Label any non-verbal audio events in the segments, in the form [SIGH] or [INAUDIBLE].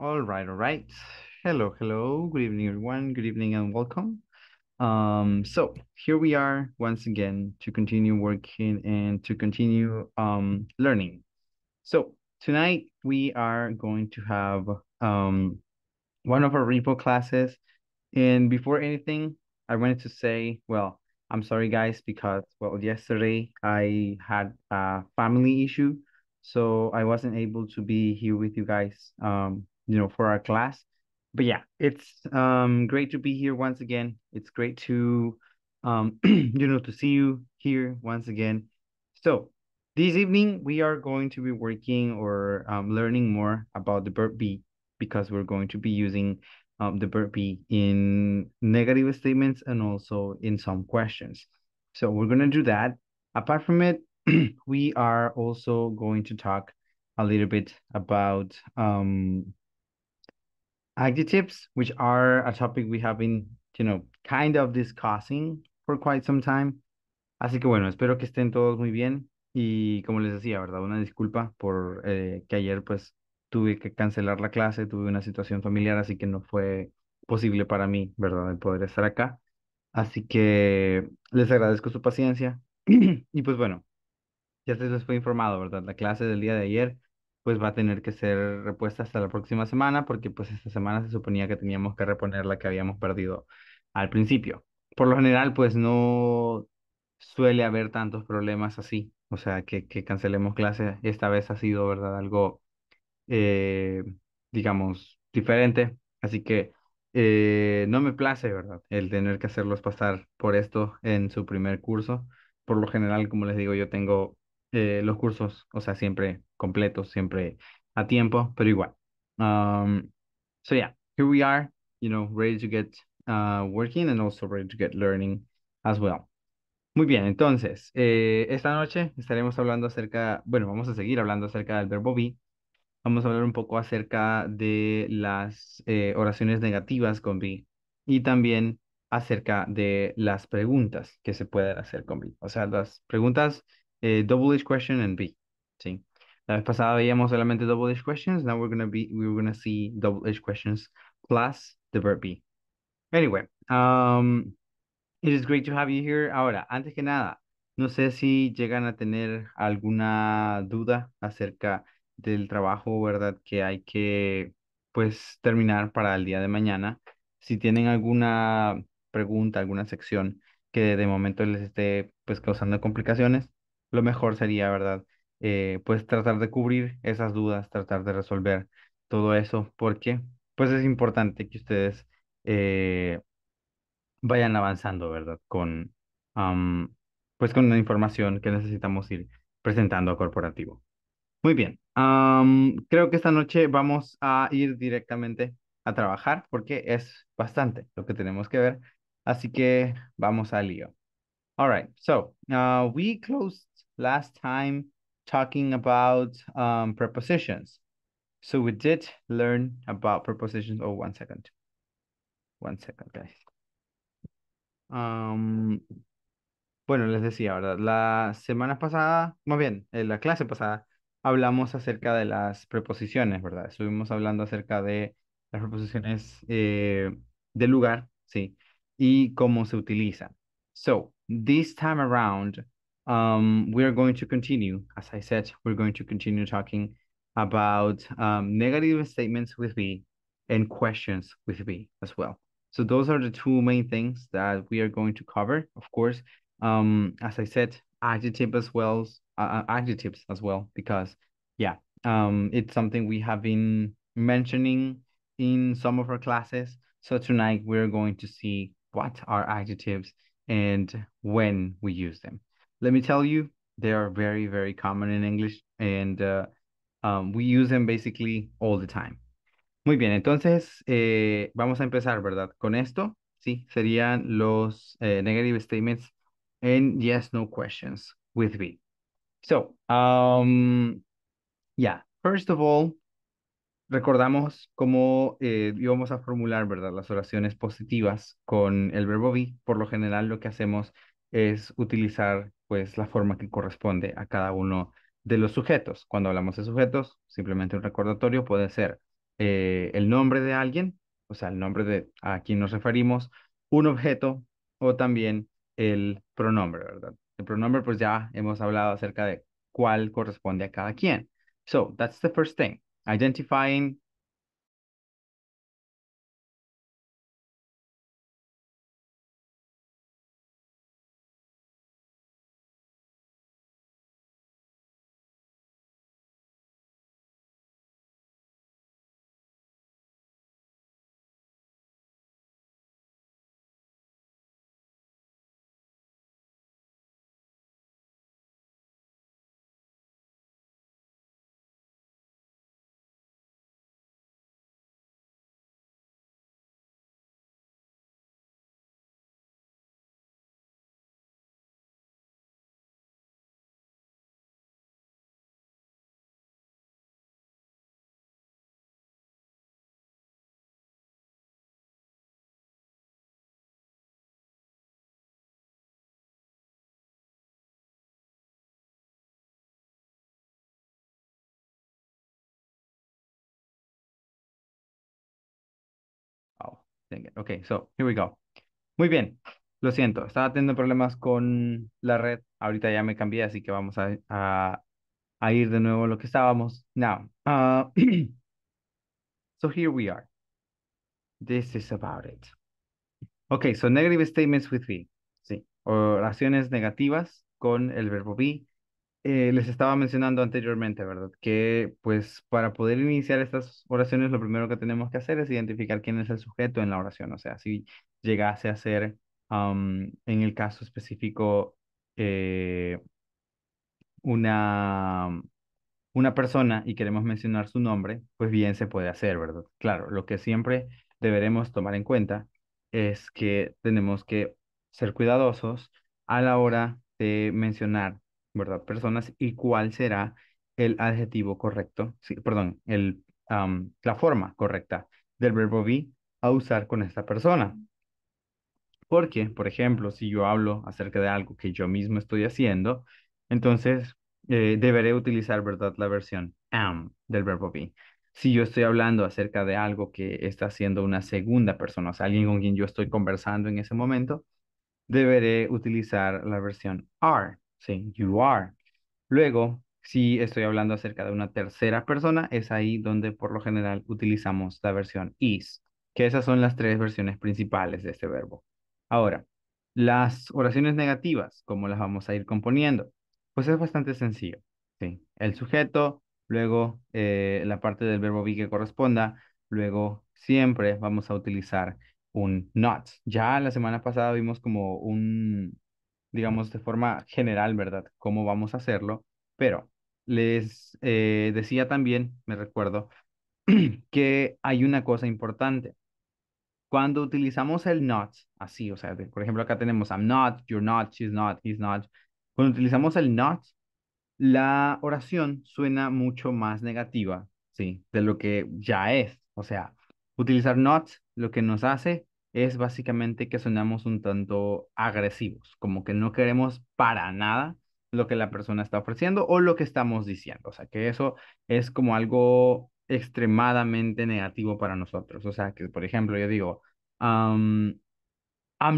All right, all right. Hello, hello. Good evening, everyone. Good evening and welcome. Um, so here we are once again to continue working and to continue um, learning. So tonight we are going to have um, one of our repo classes. And before anything, I wanted to say, well, I'm sorry, guys, because, well, yesterday I had a family issue. So I wasn't able to be here with you guys um, you know for our class but yeah it's um great to be here once again it's great to um [CLEARS THROAT] you know to see you here once again so this evening we are going to be working or um, learning more about the verb be because we're going to be using um, the verb be in negative statements and also in some questions so we're going to do that apart from it [CLEARS THROAT] we are also going to talk a little bit about um adjectives, which are a topic we have been, you know, kind of discussing for quite some time. Así que bueno, espero que estén todos muy bien y como les decía, ¿verdad? Una disculpa por eh, que ayer pues tuve que cancelar la clase, tuve una situación familiar, así que no fue posible para mí, ¿verdad? El poder estar acá. Así que les agradezco su paciencia [CLEARS THROAT] y pues bueno, ya se les fue informado, ¿verdad? La clase del día de ayer pues va a tener que ser repuesta hasta la próxima semana, porque pues esta semana se suponía que teníamos que reponer la que habíamos perdido al principio. Por lo general, pues no suele haber tantos problemas así, o sea, que, que cancelemos clases. Esta vez ha sido, ¿verdad? Algo, eh, digamos, diferente, así que eh, no me place, ¿verdad? El tener que hacerlos pasar por esto en su primer curso. Por lo general, como les digo, yo tengo eh, los cursos, o sea, siempre completos, siempre a tiempo, pero igual. Um, so yeah, here we are, you know, ready to get uh, working and also ready to get learning as well. Muy bien, entonces, eh, esta noche estaremos hablando acerca, bueno, vamos a seguir hablando acerca del verbo be. Vamos a hablar un poco acerca de las eh, oraciones negativas con be y también acerca de las preguntas que se pueden hacer con be. O sea, las preguntas eh, double edge question and B. ¿sí? La vez pasada veíamos solamente double edge questions. Now we're gonna be we're gonna see double edge questions plus the verb B. Anyway, um, it is great to have you here. Ahora, antes que nada, no sé si llegan a tener alguna duda acerca del trabajo, ¿verdad? Que hay que, pues, terminar para el día de mañana. Si tienen alguna pregunta, alguna sección que de momento les esté, pues, causando complicaciones, lo mejor sería, ¿verdad? Eh, pues tratar de cubrir esas dudas, tratar de resolver todo eso, porque pues es importante que ustedes eh, vayan avanzando, ¿verdad? Con, pues con la información que necesitamos ir presentando a corporativo. Muy bien, creo que esta noche vamos a ir directamente a trabajar porque es bastante lo que tenemos que ver, así que vamos al lío. All right, so uh, we closed last time talking about um, prepositions. So we did learn about prepositions. Oh, one second. One second, guys. Um, bueno, les decía, ¿verdad? La semana pasada, más bien, en eh, la clase pasada, hablamos acerca de las preposiciones, ¿verdad? Estuvimos hablando acerca de las preposiciones eh, de lugar, ¿sí? Y cómo se utilizan. So, this time around, um, we're going to continue. As I said, we're going to continue talking about um, negative statements with B and questions with B as well. So those are the two main things that we are going to cover. Of course, um, as I said, adjective as well, uh, uh, adjectives as well, because yeah, um, it's something we have been mentioning in some of our classes. So tonight we're going to see what are adjectives and when we use them. Let me tell you, they are very, very common in English and uh, um, we use them basically all the time. Muy bien, entonces eh, vamos a empezar, ¿verdad? Con esto, sí, serían los eh, negative statements and yes, no questions with be. So, um, yeah, first of all, recordamos cómo eh, íbamos a formular, ¿verdad? Las oraciones positivas con el verbo be. Por lo general lo que hacemos es utilizar pues la forma que corresponde a cada uno de los sujetos. Cuando hablamos de sujetos, simplemente un recordatorio puede ser eh, el nombre de alguien, o sea, el nombre de a quien nos referimos, un objeto o también el pronombre, ¿verdad? El pronombre, pues ya hemos hablado acerca de cuál corresponde a cada quien. So, that's the first thing. identifying Ok, so here we go. Muy bien, lo siento, estaba teniendo problemas con la red. Ahorita ya me cambié, así que vamos a, ir de nuevo a lo que estábamos. Now, uh, [CLEARS THROAT] so here we are. This is about it. Ok, so negative statements with be. Sí, oraciones negativas con el verbo be eh, les estaba mencionando anteriormente, ¿verdad? Que pues para poder iniciar estas oraciones lo primero que tenemos que hacer es identificar quién es el sujeto en la oración. O sea, si llegase a ser en el caso específico eh, una, una persona y queremos mencionar su nombre, pues bien se puede hacer, ¿verdad? Claro, lo que siempre deberemos tomar en cuenta es que tenemos que ser cuidadosos a la hora de mencionar ¿verdad? Personas y cuál será el adjetivo correcto, perdón, el, la forma correcta del verbo be a usar con esta persona. Porque, por ejemplo, si yo hablo acerca de algo que yo mismo estoy haciendo, entonces eh, deberé utilizar, ¿verdad?, la versión am del verbo be. Si yo estoy hablando acerca de algo que está haciendo una segunda persona, o sea, alguien con quien yo estoy conversando en ese momento, deberé utilizar la versión are Sí, you are. Luego, si estoy hablando acerca de una tercera persona, es ahí donde por lo general utilizamos la versión is, que esas son las tres versiones principales de este verbo. Ahora, las oraciones negativas, ¿cómo las vamos a ir componiendo? Pues es bastante sencillo. ¿sí? El sujeto, luego eh, la parte del verbo be que corresponda, luego siempre vamos a utilizar un not. Ya la semana pasada vimos como un, digamos, de forma general, ¿verdad? Cómo vamos a hacerlo, pero les eh, decía también, me recuerdo, [CLEARS THROAT] que hay una cosa importante. Cuando utilizamos el not, así, o sea, por ejemplo, acá tenemos I'm not, you're not, she's not, he's not. Cuando utilizamos el not, la oración suena mucho más negativa, ¿sí? De lo que ya es. O sea, utilizar not lo que nos hace es básicamente que sonamos un tanto agresivos, como que no queremos para nada lo que la persona está ofreciendo o lo que estamos diciendo. O sea, que eso es como algo extremadamente negativo para nosotros. O sea, que por ejemplo yo digo, I'm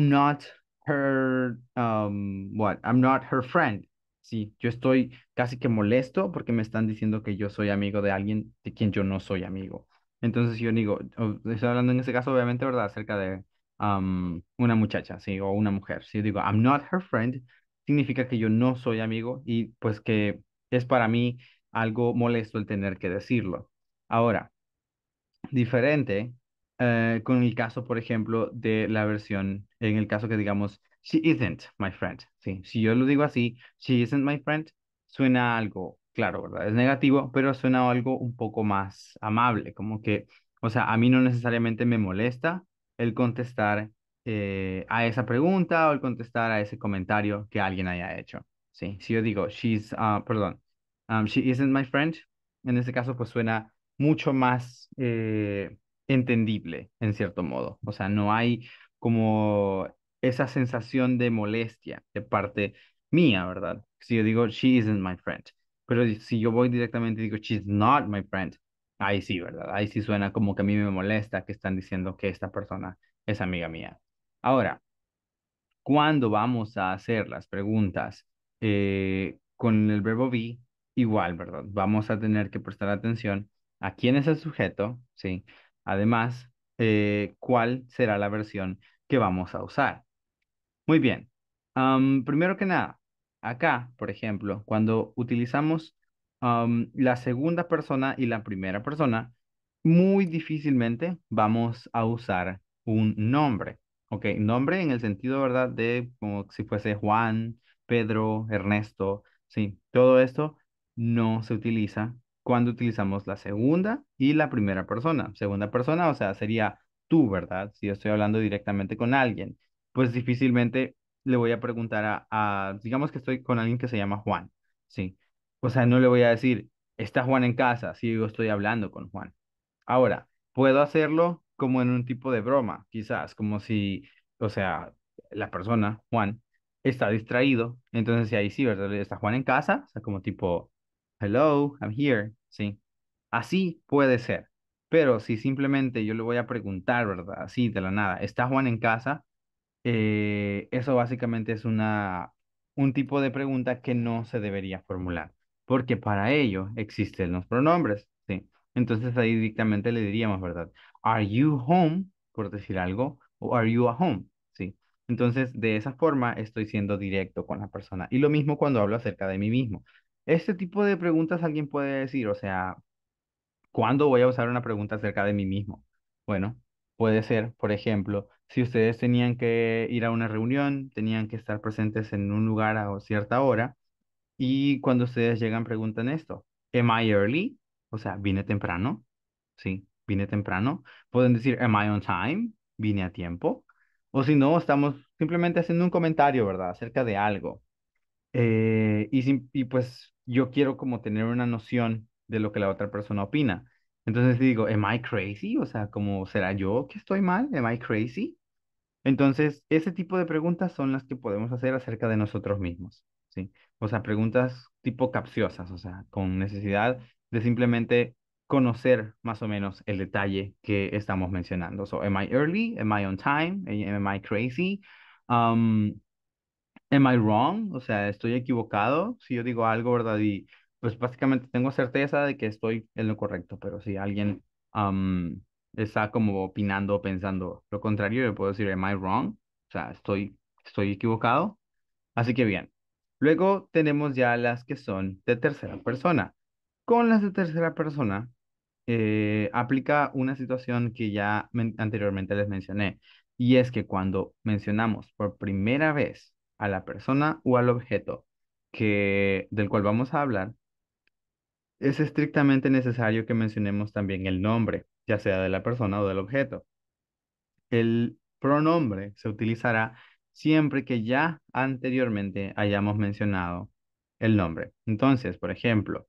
not her, what? I'm not her friend. Sí, yo estoy casi que molesto porque me están diciendo que yo soy amigo de alguien de quien yo no soy amigo. Entonces yo digo, estoy hablando en ese caso obviamente, ¿verdad? Acerca de una muchacha, sí, o una mujer. Si yo digo, I'm not her friend, significa que yo no soy amigo y pues que es para mí algo molesto el tener que decirlo. Ahora, diferente eh, con el caso, por ejemplo, de la versión, en el caso que digamos, she isn't my friend. Sí, si yo lo digo así, she isn't my friend, suena algo claro, ¿verdad? Es negativo, pero suena algo un poco más amable, como que, o sea, a mí no necesariamente me molesta el contestar eh, a esa pregunta o el contestar a ese comentario que alguien haya hecho, ¿sí? Si yo digo, she's, ah, perdón, um, she isn't my friend, en ese caso pues suena mucho más eh, entendible, en cierto modo. O sea, no hay como esa sensación de molestia de parte mía, ¿verdad? Si yo digo, she isn't my friend. Pero si yo voy directamente y digo, she's not my friend, ahí sí, ¿verdad? Ahí sí suena como que a mí me molesta que están diciendo que esta persona es amiga mía. Ahora, ¿cuándo vamos a hacer las preguntas? Eh, con el verbo be, igual, ¿verdad? Vamos a tener que prestar atención a quién es el sujeto, ¿sí? Además, eh, cuál será la versión que vamos a usar. Muy bien. primero que nada, acá, por ejemplo, cuando utilizamos la segunda persona y la primera persona, muy difícilmente vamos a usar un nombre. Ok, nombre en el sentido, ¿verdad? De como si fuese Juan, Pedro, Ernesto, sí, todo esto no se utiliza cuando utilizamos la segunda y la primera persona. Segunda persona, o sea, sería tú, ¿verdad? Si yo estoy hablando directamente con alguien, pues difícilmente le voy a preguntar a, digamos que estoy con alguien que se llama Juan, ¿sí? O sea, no le voy a decir, ¿está Juan en casa? Si yo estoy hablando con Juan. Ahora, puedo hacerlo como en un tipo de broma, quizás, como si, o sea, la persona, Juan, está distraído, entonces si ahí sí, ¿verdad? ¿Está Juan en casa? O sea, como tipo, hello, I'm here, ¿sí? Así puede ser. Pero si simplemente yo le voy a preguntar, ¿verdad? Así de la nada, ¿está Juan en casa? Eh, eso básicamente es una, un tipo de pregunta que no se debería formular, porque para ello existen los pronombres, ¿sí? Entonces ahí directamente le diríamos, ¿verdad? Are you home? Por decir algo, o are you at home? ¿Sí? Entonces, de esa forma estoy siendo directo con la persona. Y lo mismo cuando hablo acerca de mí mismo. Este tipo de preguntas alguien puede decir, o sea, ¿cuándo voy a usar una pregunta acerca de mí mismo? Bueno, puede ser, por ejemplo, si ustedes tenían que ir a una reunión, tenían que estar presentes en un lugar a cierta hora, y cuando ustedes llegan preguntan esto, ¿am I early? O sea, ¿vine temprano? Sí, vine temprano. Pueden decir, ¿am I on time? ¿Vine a tiempo? O si no, estamos simplemente haciendo un comentario, ¿verdad? Acerca de algo. Eh, y, y pues yo quiero como tener una noción de lo que la otra persona opina. Entonces digo, ¿am I crazy? O sea, como, ¿será yo que estoy mal? ¿Am I crazy? Entonces, ese tipo de preguntas son las que podemos hacer acerca de nosotros mismos, ¿sí? O sea, preguntas tipo capciosas, o sea, con necesidad de simplemente conocer más o menos el detalle que estamos mencionando. So, am I early? Am I on time? Eh, am I crazy? Um, am I wrong? O sea, estoy equivocado. Si yo digo algo, ¿verdad? Y pues básicamente tengo certeza de que estoy en lo correcto, pero si alguien um, está como opinando, pensando. Lo contrario, yo puedo decir, am I wrong? O sea, estoy, estoy equivocado. Así que bien. Luego tenemos ya las que son de tercera persona. Con las de tercera persona, eh, aplica una situación que ya anteriormente les mencioné. Y es que cuando mencionamos por primera vez a la persona o al objeto que, del cual vamos a hablar, es estrictamente necesario que mencionemos también el nombre ya sea de la persona o del objeto. El pronombre se utilizará siempre que ya anteriormente hayamos mencionado el nombre. Entonces, por ejemplo,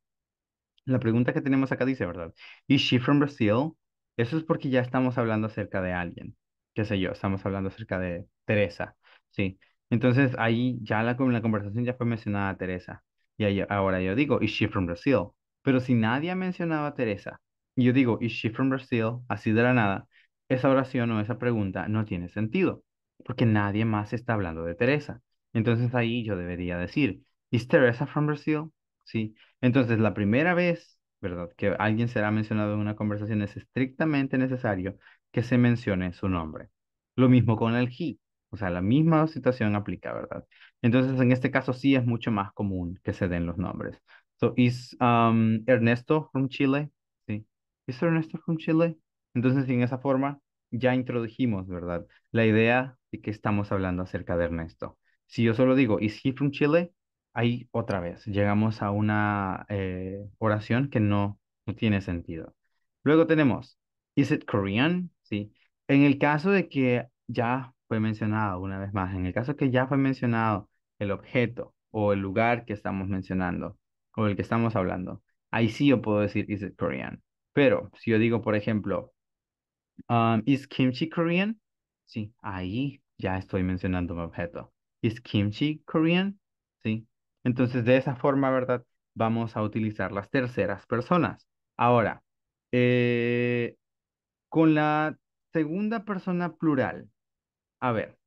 la pregunta que tenemos acá dice, ¿verdad? ¿Is she from Brazil? Eso es porque ya estamos hablando acerca de alguien. Qué sé yo, estamos hablando acerca de Teresa, ¿sí? Entonces, ahí ya la, la conversación ya fue mencionada Teresa. Y ahora yo digo, ¿Is she from Brazil? Pero si nadie ha mencionado a Teresa, y yo digo, ¿is she from Brazil? Así de la nada, esa oración o esa pregunta no tiene sentido, porque nadie más está hablando de Teresa. Entonces ahí yo debería decir, ¿is Teresa from Brazil? Sí. Entonces la primera vez, ¿verdad? Que alguien será mencionado en una conversación es estrictamente necesario que se mencione su nombre. Lo mismo con el he. O sea, la misma situación aplica, ¿verdad? Entonces, en este caso sí es mucho más común que se den los nombres. So, is um, Ernesto from Chile? ¿Es Ernesto from Chile? Entonces, en esa forma, ya introdujimos, ¿verdad? La idea de que estamos hablando acerca de Ernesto. Si yo solo digo, ¿Is he from Chile? Ahí otra vez llegamos a una eh, oración que no, tiene sentido. Luego tenemos, ¿Is it Korean? Sí. En el caso de que ya fue mencionado una vez más, en el caso que ya fue mencionado el objeto o el lugar que estamos mencionando o el que estamos hablando, ahí sí yo puedo decir, ¿Is it Korean? Pero si yo digo, por ejemplo, um, ¿is kimchi Korean? Sí, ahí ya estoy mencionando un objeto. ¿Is kimchi Korean? Sí. Entonces, de esa forma, ¿verdad? Vamos a utilizar las terceras personas. Ahora, eh, con la segunda persona plural, a ver,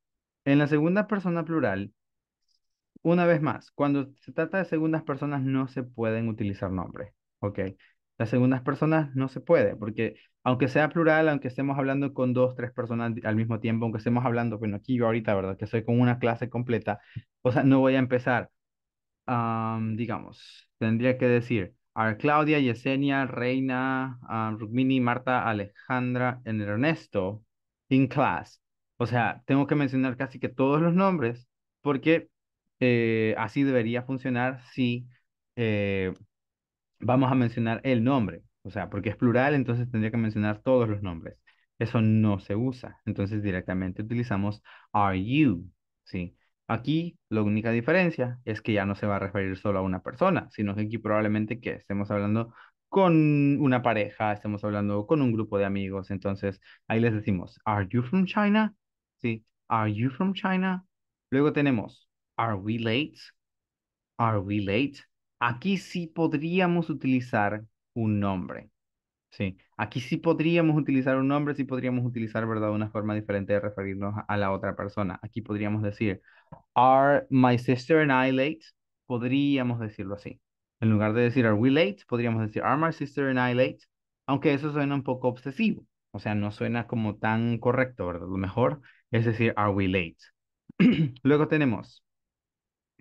en la segunda persona plural, una vez más, cuando se trata de segundas personas no se pueden utilizar nombres, ¿ok? Las segundas personas no se puede, porque aunque sea plural, aunque estemos hablando con dos, tres personas al mismo tiempo, aunque estemos hablando, bueno, aquí yo ahorita, ¿verdad? Que soy con una clase completa, o sea, no voy a empezar, digamos, tendría que decir, a Claudia, Yesenia, Reina, ah, Rugmini, Marta, Alejandra, en Ernesto, in class. O sea, tengo que mencionar casi que todos los nombres, porque eh, así debería funcionar si... Eh, vamos a mencionar el nombre, o sea, porque es plural, entonces tendría que mencionar todos los nombres. Eso no se usa, entonces directamente utilizamos are you, ¿sí? Aquí la única diferencia es que ya no se va a referir solo a una persona, sino que aquí probablemente que estemos hablando con una pareja, estemos hablando con un grupo de amigos, entonces ahí les decimos, are you from China? Sí, are you from China? Luego tenemos, are we late? Are we late? aquí sí podríamos utilizar un nombre. Sí, aquí sí podríamos utilizar un nombre, sí podríamos utilizar, ¿verdad? Una forma diferente de referirnos a la otra persona. Aquí podríamos decir, are my sister and I late? Podríamos decirlo así. En lugar de decir, are we late? Podríamos decir, are my sister and I late? Aunque eso suena un poco obsesivo. O sea, no suena como tan correcto, ¿verdad? Lo mejor es decir, are we late? [CLEARS THROAT] Luego tenemos,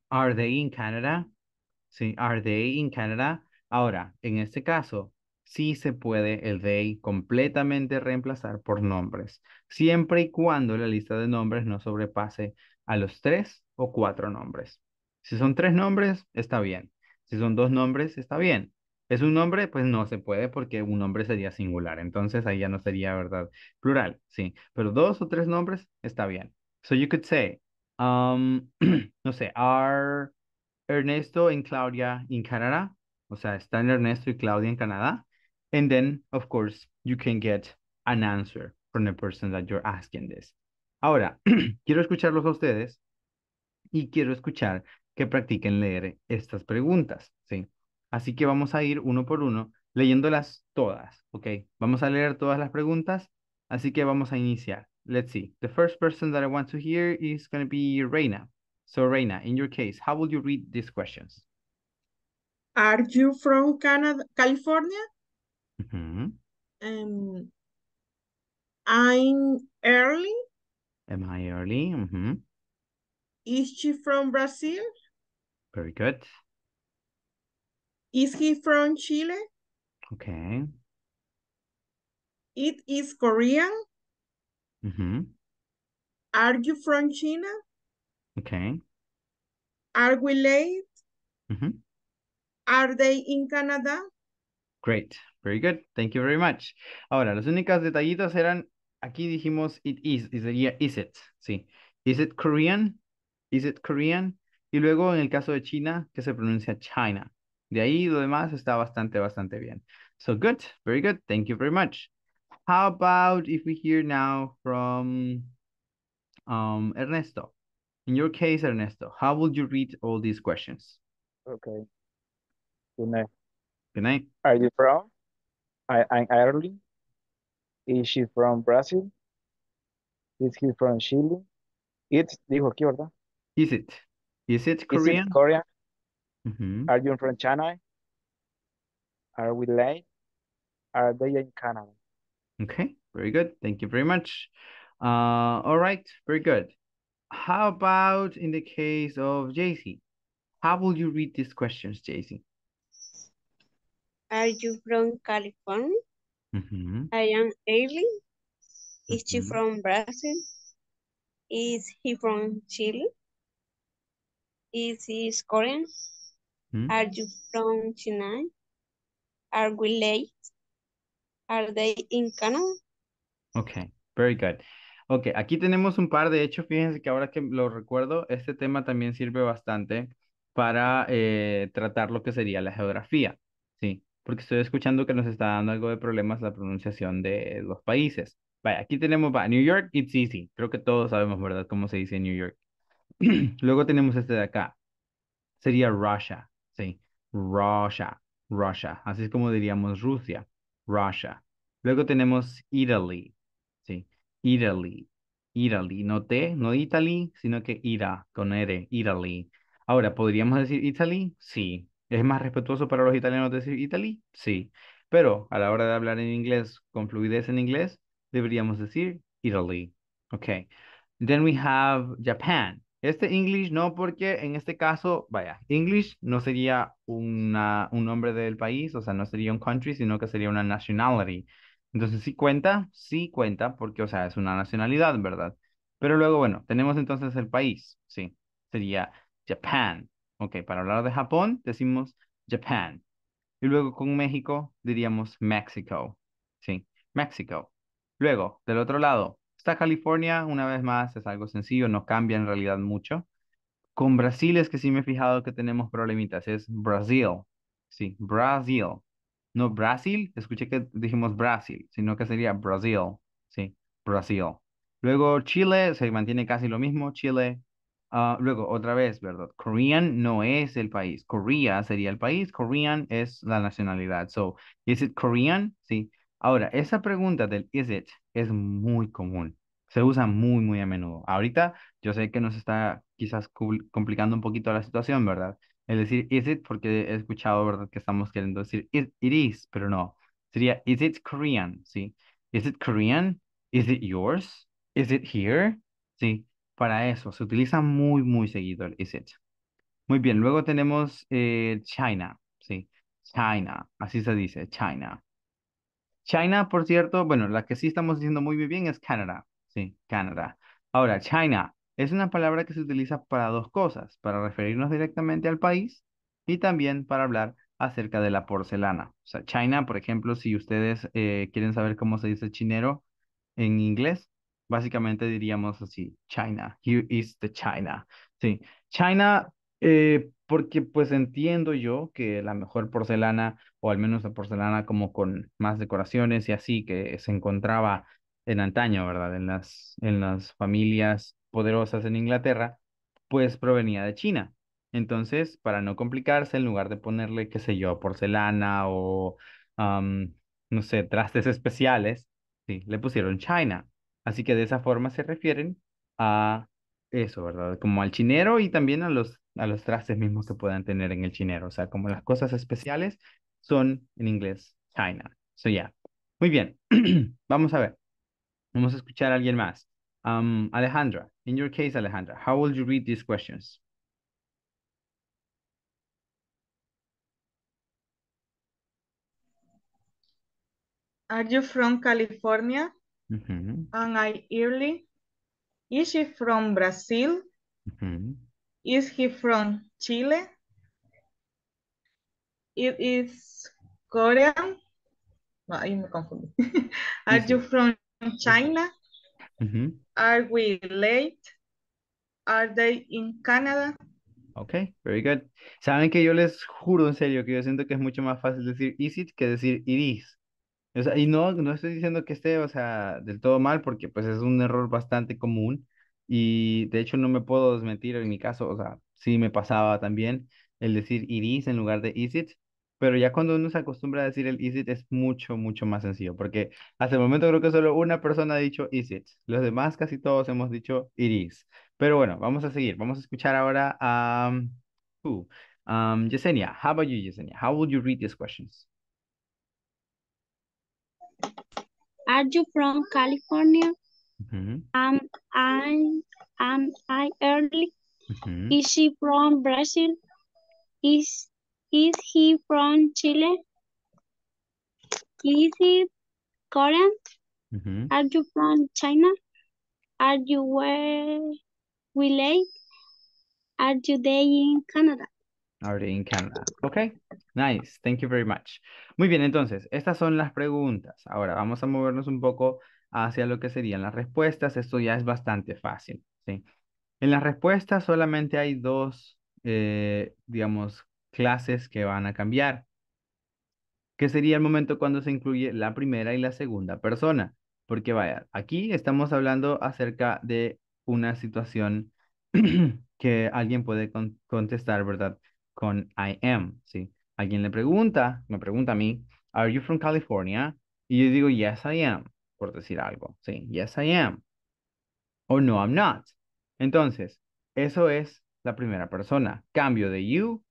are they in Canada? Sí, are they in Canada? Ahora, en este caso, sí se puede el they completamente reemplazar por nombres, siempre y cuando la lista de nombres no sobrepase a los tres o cuatro nombres. Si son tres nombres, está bien. Si son dos nombres, está bien. Es un nombre, pues no se puede porque un nombre sería singular. Entonces ahí ya no sería, ¿verdad? Plural, sí. Pero dos o tres nombres, está bien. So you could say, um, [CLEARS THROAT] no sé, are Ernesto and Claudia in Canada. O sea, están Ernesto y Claudia en Canadá. And then, of course, you can get an answer from the person that you're asking this. Ahora, [CLEARS THROAT] quiero escucharlos a ustedes y quiero escuchar que practiquen leer estas preguntas, ¿sí? Así que vamos a ir uno por uno leyéndolas todas, ¿ok? Vamos a leer todas las preguntas, así que vamos a iniciar. Let's see. The first person that I want to hear is going to be Reina. So Reina, in your case, how would you read these questions? Are you from Canada, California? Mm -hmm. um, I'm early. Am I early? Mm -hmm. Is she from Brazil? Very good. Is he from Chile? Okay. It is Korean. Mm -hmm. Are you from China? Okay. Are we late? Are they in Canada? Great. Very good. Thank you very much. Ahora, los únicos detallitos eran, aquí dijimos it is, y sería is it, sí. Is it Korean? Is it Korean? Y luego en el caso de China, que se pronuncia China. De ahí lo demás está bastante, bastante bien. So good, very good. Thank you very much. How about if we hear now from um, Ernesto? In your case, Ernesto, how would you read all these questions? Okay. Good night. Good night. Are you from? I, I'm Ireland. Is she from Brazil? Is he from Chile? It's, dijo aquí, ¿verdad? Is it? Is it Korean? Is it Korean? Mm -hmm. Are you from China? Are we late? Are they in Canada? Okay, very good. Thank you very much. Uh, all right, very good. How about in the case of Jaycee? How will you read these questions, Jaycee? Are you from California? Mm -hmm. I am Aileen. Is mm -hmm. she mm-hmm. from Brazil? Is he from Chile? Is he Korean? Mm -hmm. Are you from China? Are we late? Are they in Canada? Okay, very good. Ok, aquí tenemos un par, de hecho, fíjense que ahora que lo recuerdo, este tema también sirve bastante para eh, tratar lo que sería la geografía, ¿sí? Porque estoy escuchando que nos está dando algo de problemas la pronunciación de los países. Vaya, aquí tenemos, va, New York, it's easy. Creo que todos sabemos, ¿verdad?, cómo se dice New York. [CLEARS THROAT] Luego tenemos este de acá. Sería Russia, ¿sí? Russia, Russia. Así es como diríamos Rusia, Russia. Luego tenemos Italy, ¿sí? Italy. Italy, no T, no Italy, sino que Ida, con R, Italy. Ahora, ¿podríamos decir Italy? Sí. ¿Es más respetuoso para los italianos decir Italy? Sí. Pero a la hora de hablar en inglés, con fluidez en inglés, deberíamos decir Italy. Ok. Then we have Japan. Este English no, porque en este caso, vaya, English no sería una, un nombre del país, o sea, no sería un country, sino que sería una nationality. Entonces sí cuenta, sí cuenta, porque, o sea, es una nacionalidad, ¿verdad? Pero luego, bueno, tenemos entonces el país, sí, sería Japan. Ok, para hablar de Japón decimos Japan. Y luego con México diríamos México, sí, México. Luego, del otro lado, está California, una vez más, es algo sencillo, no cambia en realidad mucho. Con Brasil es que sí me he fijado que tenemos problemitas, es Brasil, sí, Brasil no Brasil, escuché que dijimos Brasil, sino que sería Brasil, sí, Brasil. Luego Chile se mantiene casi lo mismo, Chile. Ah, luego otra vez, ¿verdad? Korean no es el país, Korea sería el país, Korean es la nacionalidad. So, is it Korean? Sí. Ahora, esa pregunta del is it es muy común. Se usa muy, muy a menudo. Ahorita yo sé que nos está quizás complicando un poquito la situación, ¿verdad? Es decir, is it, porque he escuchado, ¿verdad? Que estamos queriendo decir it, is, pero no. Sería, is it Korean? Sí. Is it Korean? Is it yours? Is it here? Sí. Para eso, se utiliza muy, muy seguido el is it. Muy bien, luego tenemos eh, China. Sí. China. Así se dice, China. China, por cierto, bueno, la que sí estamos diciendo muy bien es Canadá. Sí, Canadá. Ahora, China. Es una palabra que se utiliza para dos cosas, para referirnos directamente al país y también para hablar acerca de la porcelana. O sea, China, por ejemplo, si ustedes eh, quieren saber cómo se dice chinero en inglés, básicamente diríamos así, China, here is the China. Sí, China, eh, porque pues entiendo yo que la mejor porcelana, o al menos la porcelana como con más decoraciones y así, que se encontraba en antaño, ¿verdad? En las, en las familias poderosas en Inglaterra, pues provenía de China. Entonces, para no complicarse, en lugar de ponerle, qué sé yo, porcelana o, no sé, trastes especiales, sí, le pusieron China. Así que de esa forma se refieren a eso, ¿verdad? Como al chinero y también a los, a los trastes mismos que puedan tener en el chinero. O sea, como las cosas especiales son en inglés China. So, ya Muy bien. [CLEARS THROAT] Vamos a ver. Vamos a escuchar a alguien más. Um, Alejandra, in your case, Alejandra, how will you read these questions? Are you from California? Mm -hmm. Am I early? Is she from Brazil? Mm -hmm. Is he from Chile? It is Korean. No, I'm confused. [LAUGHS] Are you from China? mhm Are we late? Are they in Canada? Ok, very good. Saben que yo les juro en serio que yo siento que es mucho más fácil decir is it que decir it is. O sea, y no, no estoy diciendo que esté, o sea, del todo mal, porque pues es un error bastante común y de hecho no me puedo desmentir en mi caso, o sea, sí me pasaba también el decir it is en lugar de is it, pero ya cuando uno se acostumbra a decir el is it es mucho, mucho más sencillo, porque hasta el momento creo que solo una persona ha dicho is it, los demás casi todos hemos dicho it is. Pero bueno, vamos a seguir, vamos a escuchar ahora a... Um, who? Um, Yesenia, how about you, Yesenia? How would you read these questions? Are you from California? I, am I early? Is she from Brazil? Is Is he from Chile? Is he Korean? Are you from China? Are you where we late? Are you there in Canada? Are in Canada? Ok, nice. Thank you very much. Muy bien, entonces, estas son las preguntas. Ahora vamos a movernos un poco hacia lo que serían las respuestas. Esto ya es bastante fácil, ¿sí? En las respuestas solamente hay dos, eh, digamos, clases que van a cambiar, ¿Qué sería el momento cuando se incluye la primera y la segunda persona. Porque vaya, aquí estamos hablando acerca de una situación [CLEARS THROAT] que alguien puede contestar, ¿verdad? Con I am, ¿sí? Alguien le pregunta, me pregunta a mí, ¿Are you from California? Y yo digo, yes, I am, por decir algo, ¿sí? Yes, I am. O no, I'm not. Entonces, eso es la primera persona. Cambio de you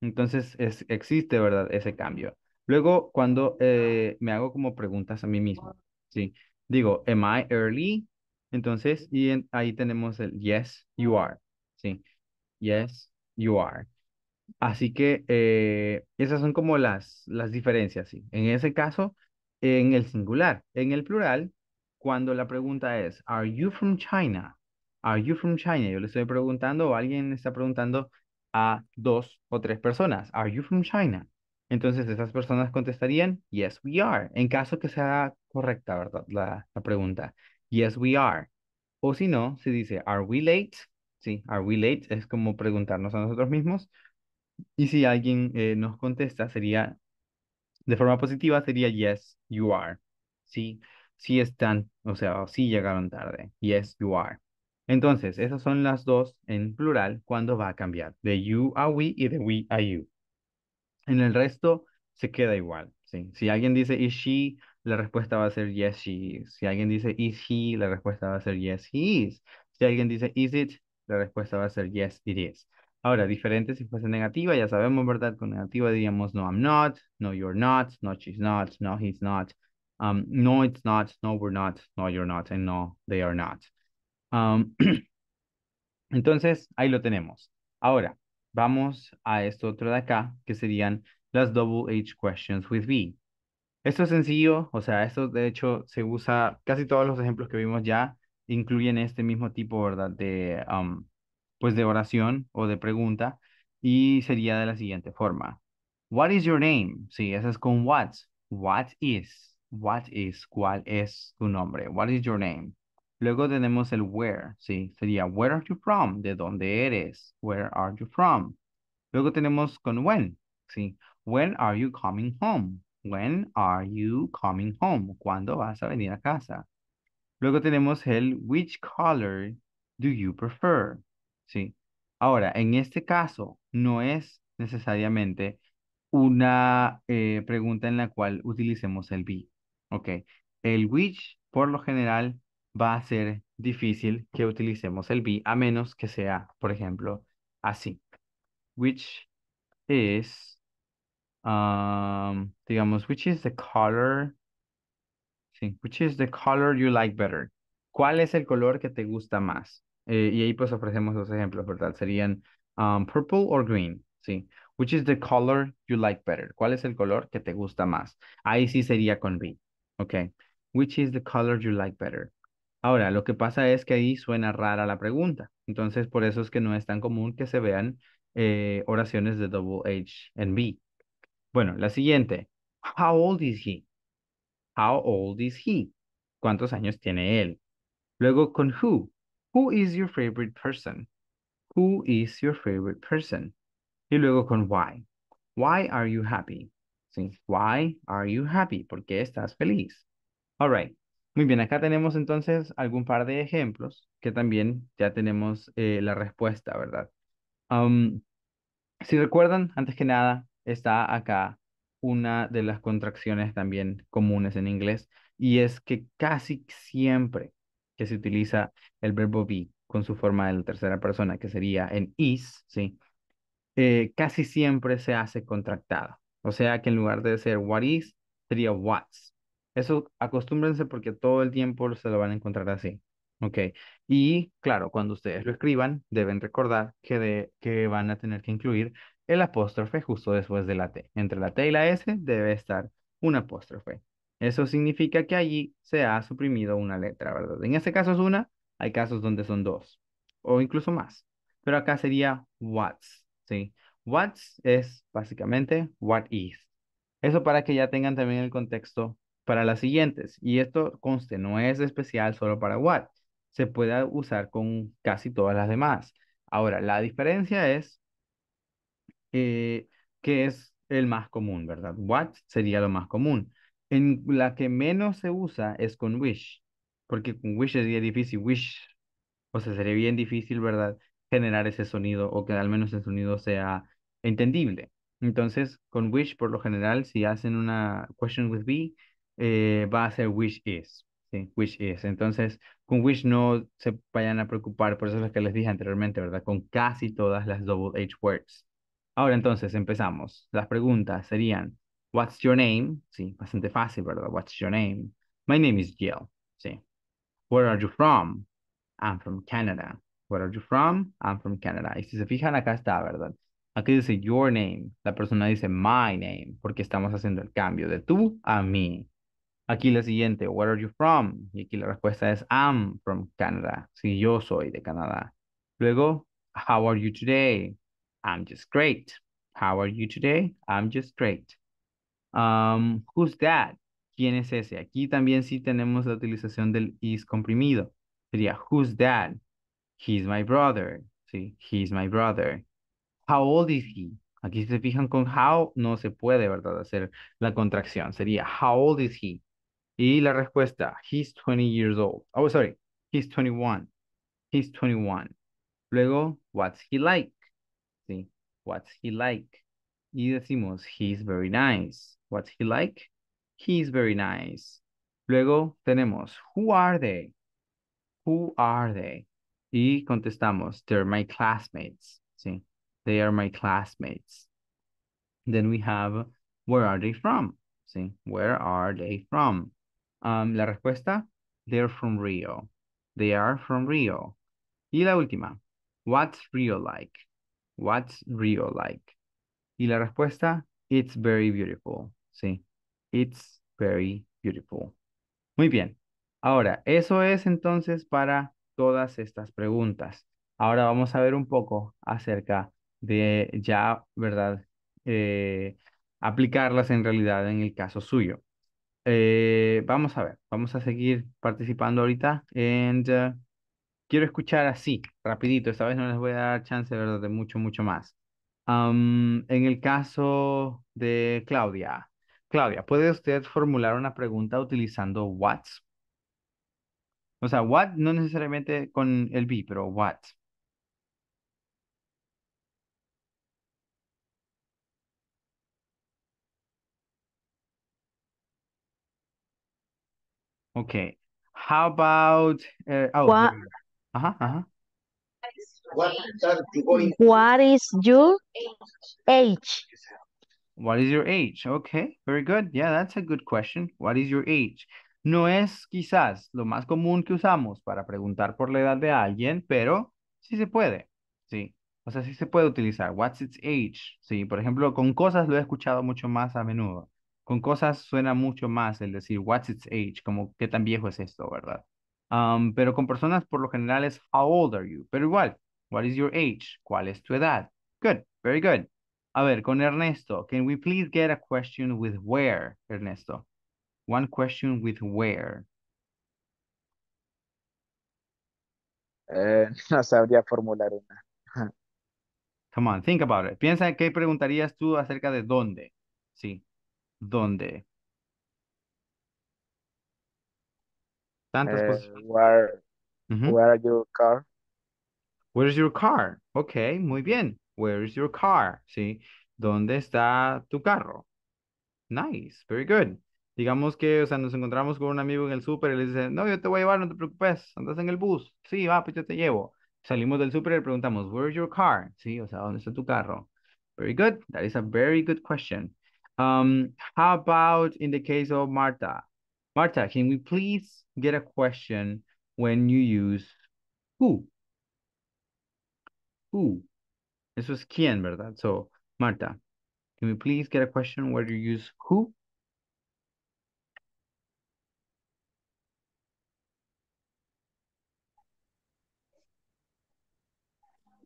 entonces es, existe, ¿verdad? Ese cambio. Luego, cuando eh, me hago como preguntas a mí mismo, ¿sí? Digo, ¿am I early? Entonces, y ahí tenemos el yes, you are, ¿sí? Yes, you are. Así que eh, esas son como las, las diferencias, ¿sí? En ese caso, en el singular. En el plural, cuando la pregunta es, ¿Are you from China? ¿Are you from China? Yo le estoy preguntando o alguien está preguntando, a dos o tres personas. Are you from China? Entonces esas personas contestarían, yes, we are, en caso que sea correcta, ¿verdad? La, la pregunta. Yes, we are. O si no, se dice, are we late? Sí, are we late es como preguntarnos a nosotros mismos. Y si alguien eh, nos contesta, sería, de forma positiva, sería, yes, you are. Sí, sí están, o sea, sí llegaron tarde. Yes, you are. Entonces, esas son las dos en plural cuando va a cambiar de you a we y de we a you. En el resto se queda igual. Si alguien dice is she, la respuesta va a ser yes, she is. Si alguien dice is he, la respuesta va a ser yes, he is. Si alguien dice is it, la respuesta va a ser yes, it is. Ahora, diferente si fuese negativa, ya sabemos, ¿verdad? Con negativa diríamos no, I'm not, no, you're not, no, she's not, no, he's not, um, no, it's not, no, we're not, no, you're not, and no, they are not. [CLEARS THROAT] entonces, ahí lo tenemos. Ahora, vamos a esto otro de acá, que serían las double H questions with B. Esto es sencillo, o sea, esto de hecho se usa, casi todos los ejemplos que vimos ya incluyen este mismo tipo, ¿verdad? De, pues de oración o de pregunta y sería de la siguiente forma. What is your name? Sí, eso es con what. What is? What is? ¿Cuál es tu nombre? What is your name? Luego tenemos el where, sí, sería where are you from, de dónde eres, where are you from. Luego tenemos con when, sí, when are you coming home, when are you coming home, ¿cuándo vas a venir a casa? Luego tenemos el which color do you prefer, sí. Ahora, en este caso, no es necesariamente una eh, pregunta en la cual utilicemos el be, ok. El which, por lo general, va a ser difícil que utilicemos el be a menos que sea, por ejemplo, así. Which is, um, digamos, which is the color, which is the color you like better. ¿Cuál es el color que te gusta más? Eh, y ahí pues ofrecemos dos ejemplos, ¿verdad? Serían um, purple or green, ¿sí? Which is the color you like better? ¿Cuál es el color que te gusta más? Ahí sí sería con be, okay. Which is the color you like better? Ahora, lo que pasa es que ahí suena rara la pregunta, entonces por eso es que no es tan común que se vean eh, oraciones de double H en B. Bueno, la siguiente. How old is he? How old is he? ¿Cuántos años tiene él? Luego con who. Who is your favorite person? Who is your favorite person? Y luego con why. Why are you happy? Why are you happy? ¿Por qué estás feliz? All right. Muy bien, acá tenemos entonces algún par de ejemplos que también ya tenemos eh, la respuesta, ¿verdad? si recuerdan, antes que nada, está acá una de las contracciones también comunes en inglés y es que casi siempre que se utiliza el verbo be con su forma de tercera persona, que sería en is, ¿sí? Eh, casi siempre se hace contractada. O sea que en lugar de ser what is, sería what's, eso acostúmbrense porque todo el tiempo se lo van a encontrar así. Ok. Y claro, cuando ustedes lo escriban, deben recordar que, de, que van a tener que incluir el apóstrofe justo después de la T. Entre la T y la S debe estar un apóstrofe. Eso significa que allí se ha suprimido una letra, ¿verdad? En este caso es una, hay casos donde son dos o incluso más. Pero acá sería what's, ¿sí? What's es básicamente what is. Eso para que ya tengan también el contexto para las siguientes. Y esto conste, no es especial solo para what. Se puede usar con casi todas las demás. Ahora, la diferencia es eh, que es el más común, ¿verdad? What sería lo más común. En la que menos se usa es con wish, porque con wish sería difícil, wish. O sea, sería bien difícil, ¿verdad? Generar ese sonido o que al menos el sonido sea entendible. Entonces, con wish, por lo general, si hacen una question with be, eh, va a ser which is. ¿sí? Wish is. Entonces, con which no se vayan a preocupar, por eso es lo que les dije anteriormente, ¿verdad? Con casi todas las double H words. Ahora entonces empezamos. Las preguntas serían, what's your name? Sí, bastante fácil, ¿verdad? What's your name? My name is Jill. Sí. Where are you from? I'm from Canada. Where are you from? I'm from Canada. Y si se fijan, acá está, ¿verdad? Aquí dice your name. La persona dice my name porque estamos haciendo el cambio de tú a mí. Aquí la siguiente, where are you from? Y aquí la respuesta es I'm from Canada. Sí, yo soy de Canadá. Luego, how are you today? I'm just great. How are you today? I'm just great. Um, who's that? ¿Quién es ese? Aquí también sí tenemos la utilización del is comprimido. Sería, who's that? He's my brother. Sí, he's my brother. How old is he? Aquí si se fijan con how, no se puede, ¿verdad? Hacer la contracción. Sería, how old is he? Y la respuesta, he's 20 years old. Oh, sorry, he's 21. He's 21. Luego, what's he like? Sí, what's he like? Y decimos, he's very nice. What's he like? He's very nice. Luego tenemos, who are they? Who are they? Y contestamos, they're my classmates. Sí, they are my classmates. Then we have, where are they from? See, where are they from? la respuesta, they're from Rio. They are from Rio. Y la última, what's Rio like? What's Rio like? Y la respuesta, it's very beautiful. Sí, it's very beautiful. Muy bien. Ahora, eso es entonces para todas estas preguntas. Ahora vamos a ver un poco acerca de ya, ¿verdad? Eh, aplicarlas en realidad en el caso suyo. Eh, vamos a ver, vamos a seguir participando ahorita. quiero escuchar así, rapidito. Esta vez no les voy a dar chance, ¿verdad? De mucho, mucho más. en el caso de Claudia. Claudia, ¿puede usted formular una pregunta utilizando what? O sea, what no necesariamente con el B, pero what. Okay. How about... Uh, oh, what, uh What, is your age? What is your age? Okay, very good. Yeah, that's a good question. What is your age? No es quizás lo más común que usamos para preguntar por la edad de alguien, pero sí se puede, sí. O sea, sí se puede utilizar. What's its age? Sí, por ejemplo, con cosas lo he escuchado mucho más a menudo con cosas suena mucho más el decir, what's its age, como qué tan viejo es esto, ¿verdad? pero con personas por lo general es, how old are you? Pero igual, what is your age? ¿Cuál es tu edad? Good, very good. A ver, con Ernesto, can we please get a question with where, Ernesto? One question with where. Eh, [LAUGHS] no sabría formular una. [LAUGHS] Come on, think about it. Piensa qué preguntarías tú acerca de dónde. Sí. ¿Dónde? Tantas eh, cosas. where, your car? your car? muy bien. is your car? Sí. ¿Dónde está tu carro? Nice, very good. Digamos que, o sea, nos encontramos con un amigo en el súper y le dice, no, yo te voy a llevar, no te preocupes, andas en el bus. Sí, va, pues yo te llevo. Salimos del súper y le preguntamos, where's your car? Sí, o sea, ¿dónde está tu carro? Very good. That is a very good question. Um, how about in the case of Marta? Marta, can we please get a question when you use who? Who? This was quién, ¿verdad? So, Marta, can we please get a question where you use who?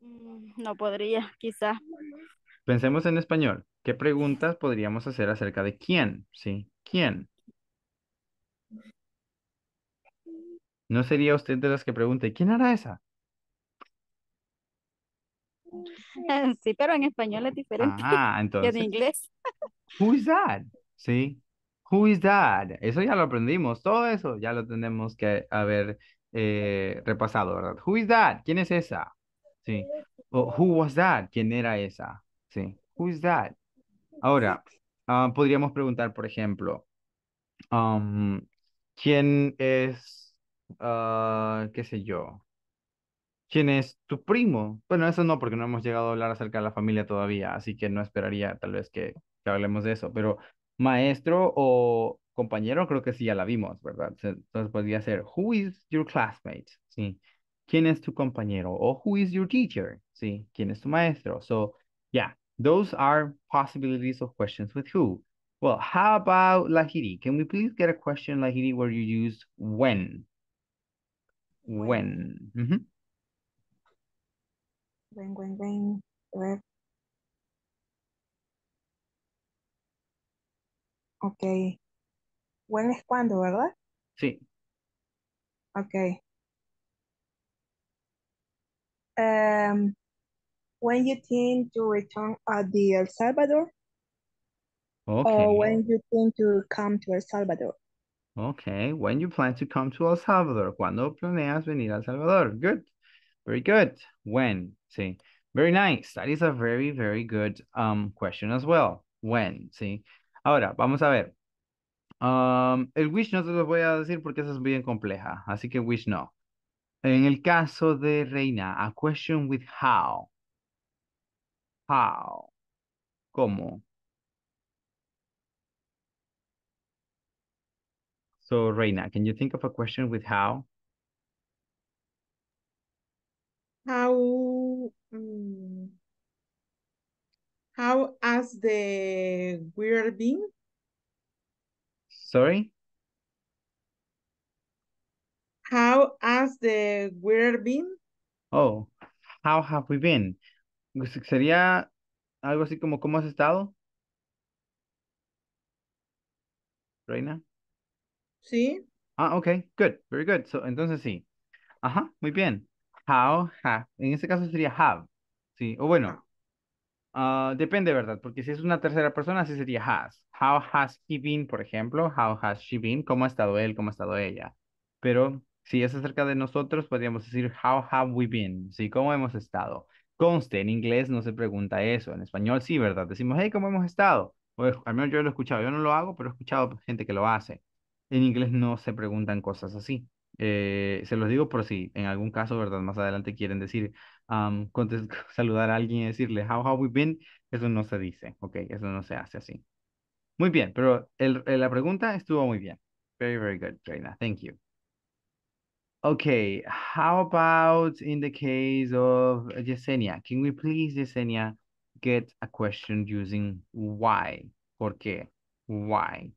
Mm, no podría, quizá. Pensemos en español. ¿Qué preguntas podríamos hacer acerca de quién? ¿Sí? ¿Quién? ¿No sería usted de las que pregunte, ¿quién era esa? [LAUGHS] Sí, pero en español es diferente. Ah, entonces. [LAUGHS] Que en inglés. Who is that? Sí. Who is that? Eso ya lo aprendimos. Todo eso ya lo tenemos que haber eh, repasado, ¿verdad? Who is that? ¿Quién es esa? Sí. O who was that? ¿Quién era esa? Sí. Who is that? Ahora, ah, podríamos preguntar, por ejemplo, ¿quién es, ah, qué sé yo? ¿Quién es tu primo? Bueno, eso no, porque no hemos llegado a hablar acerca de la familia todavía, así que no esperaría tal vez que, hablemos de eso, pero maestro o compañero, creo que sí, ya la vimos, ¿verdad? Entonces podría ser, who is your classmate? Sí. ¿Quién es tu compañero? O who is your teacher? Sí. ¿Quién es tu maestro? So, yeah, Those are possibilities of questions with who. Well, how about Lahiri? Can we please get a question, Lahiri, where you used when? When. When, mm -hmm. when, when, when, when. Ok. When es cuando, ¿verdad? Sí. Ok. Um, when you think to return at the El Salvador okay. or when you think to come to El Salvador. Okay, when you plan to come to El Salvador, cuando planeas venir a El Salvador? Good, very good. When, see, very nice. That is a very, very good um question as well. When, see. Ahora, vamos a ver. Um, el wish no te lo voy a decir porque esa es bien compleja, así que wish no. En el caso de Reina, a question with how. How. ¿Cómo? So, Reina, can you think of a question with how? How um, how as the weird been? Sorry? How as the weird been? Oh, how have we been? Pues, sería algo así como ¿cómo has estado, Reina? Sí. Ah, ok, good, very good. entonces sí. Ajá, muy bien. How, ha, En este caso sería have. Sí, o bueno, ah, depende, ¿verdad? Porque si es una tercera persona, sí sería has. How has he been, por ejemplo? How has she been? ¿Cómo ha estado él? ¿Cómo ha estado ella? Pero si es acerca de nosotros, podríamos decir how have we been? Sí, ¿cómo hemos estado? Conste, en inglés no se pregunta eso, en español sí, ¿verdad? Decimos, hey, ¿cómo hemos estado? O al menos yo lo he escuchado, yo no lo hago, pero he escuchado gente que lo hace. En inglés no se preguntan cosas así. Eh, se los digo por si en algún caso, ¿verdad? Más adelante quieren decir, [LAUGHS] saludar a alguien y decirle, how have we been? Eso no se dice, ¿ok? Eso no se hace así. Muy bien, pero la pregunta estuvo muy bien. Very, very good, Reina. Thank you. Okay, how about in the case of Yesenia? Can we please, Yesenia, get a question using why? ¿Por qué? Why?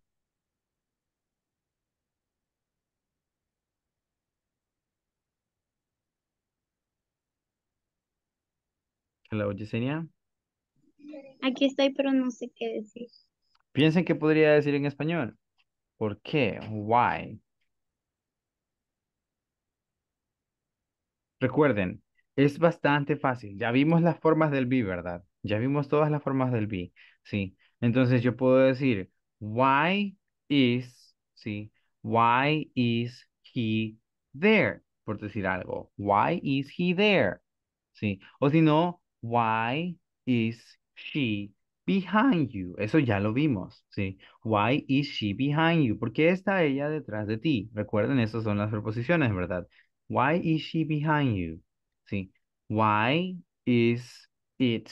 Hello, Yesenia. Aquí estoy, pero no sé qué decir. Piensen que podría decir en español. ¿Por qué? Why? Recuerden, es bastante fácil. Ya vimos las formas del be, ¿verdad? Ya vimos todas las formas del be, ¿sí? Entonces yo puedo decir, why is, ¿sí? Why is he there? Por decir algo. Why is he there? ¿Sí? O si no, why is she behind you? Eso ya lo vimos, ¿sí? Why is she behind you? ¿Por qué está ella detrás de ti? Recuerden, esas son las preposiciones, ¿verdad? Why is she behind you? ¿Sí? Why is it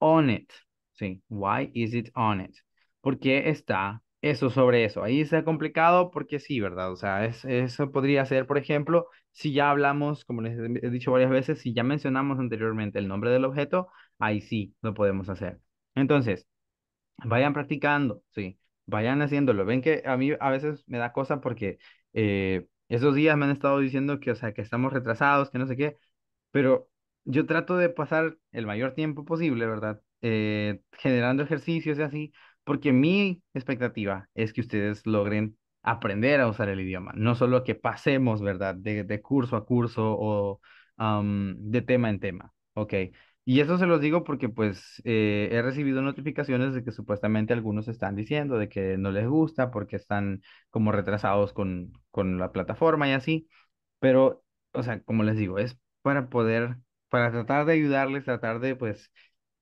on it? ¿Sí? Why is it on it? ¿Por qué está eso sobre eso? Ahí está complicado porque sí, ¿verdad? O sea, es, eso podría ser, por ejemplo, si ya hablamos, como les he dicho varias veces, si ya mencionamos anteriormente el nombre del objeto, ahí sí lo podemos hacer. Entonces, vayan practicando, ¿sí? Vayan haciéndolo. Ven que a mí a veces me da cosa porque... Eh, esos días me han estado diciendo que, o sea, que estamos retrasados, que no sé qué, pero yo trato de pasar el mayor tiempo posible, ¿verdad? Eh, generando ejercicios y así, porque mi expectativa es que ustedes logren aprender a usar el idioma, no solo que pasemos, ¿verdad? De, curso a curso o de tema en tema, ¿ok? Y eso se los digo porque pues eh, he recibido notificaciones de que supuestamente algunos están diciendo de que no les gusta porque están como retrasados con, con la plataforma y así. Pero, o sea, como les digo, es para poder, para tratar de ayudarles, tratar de pues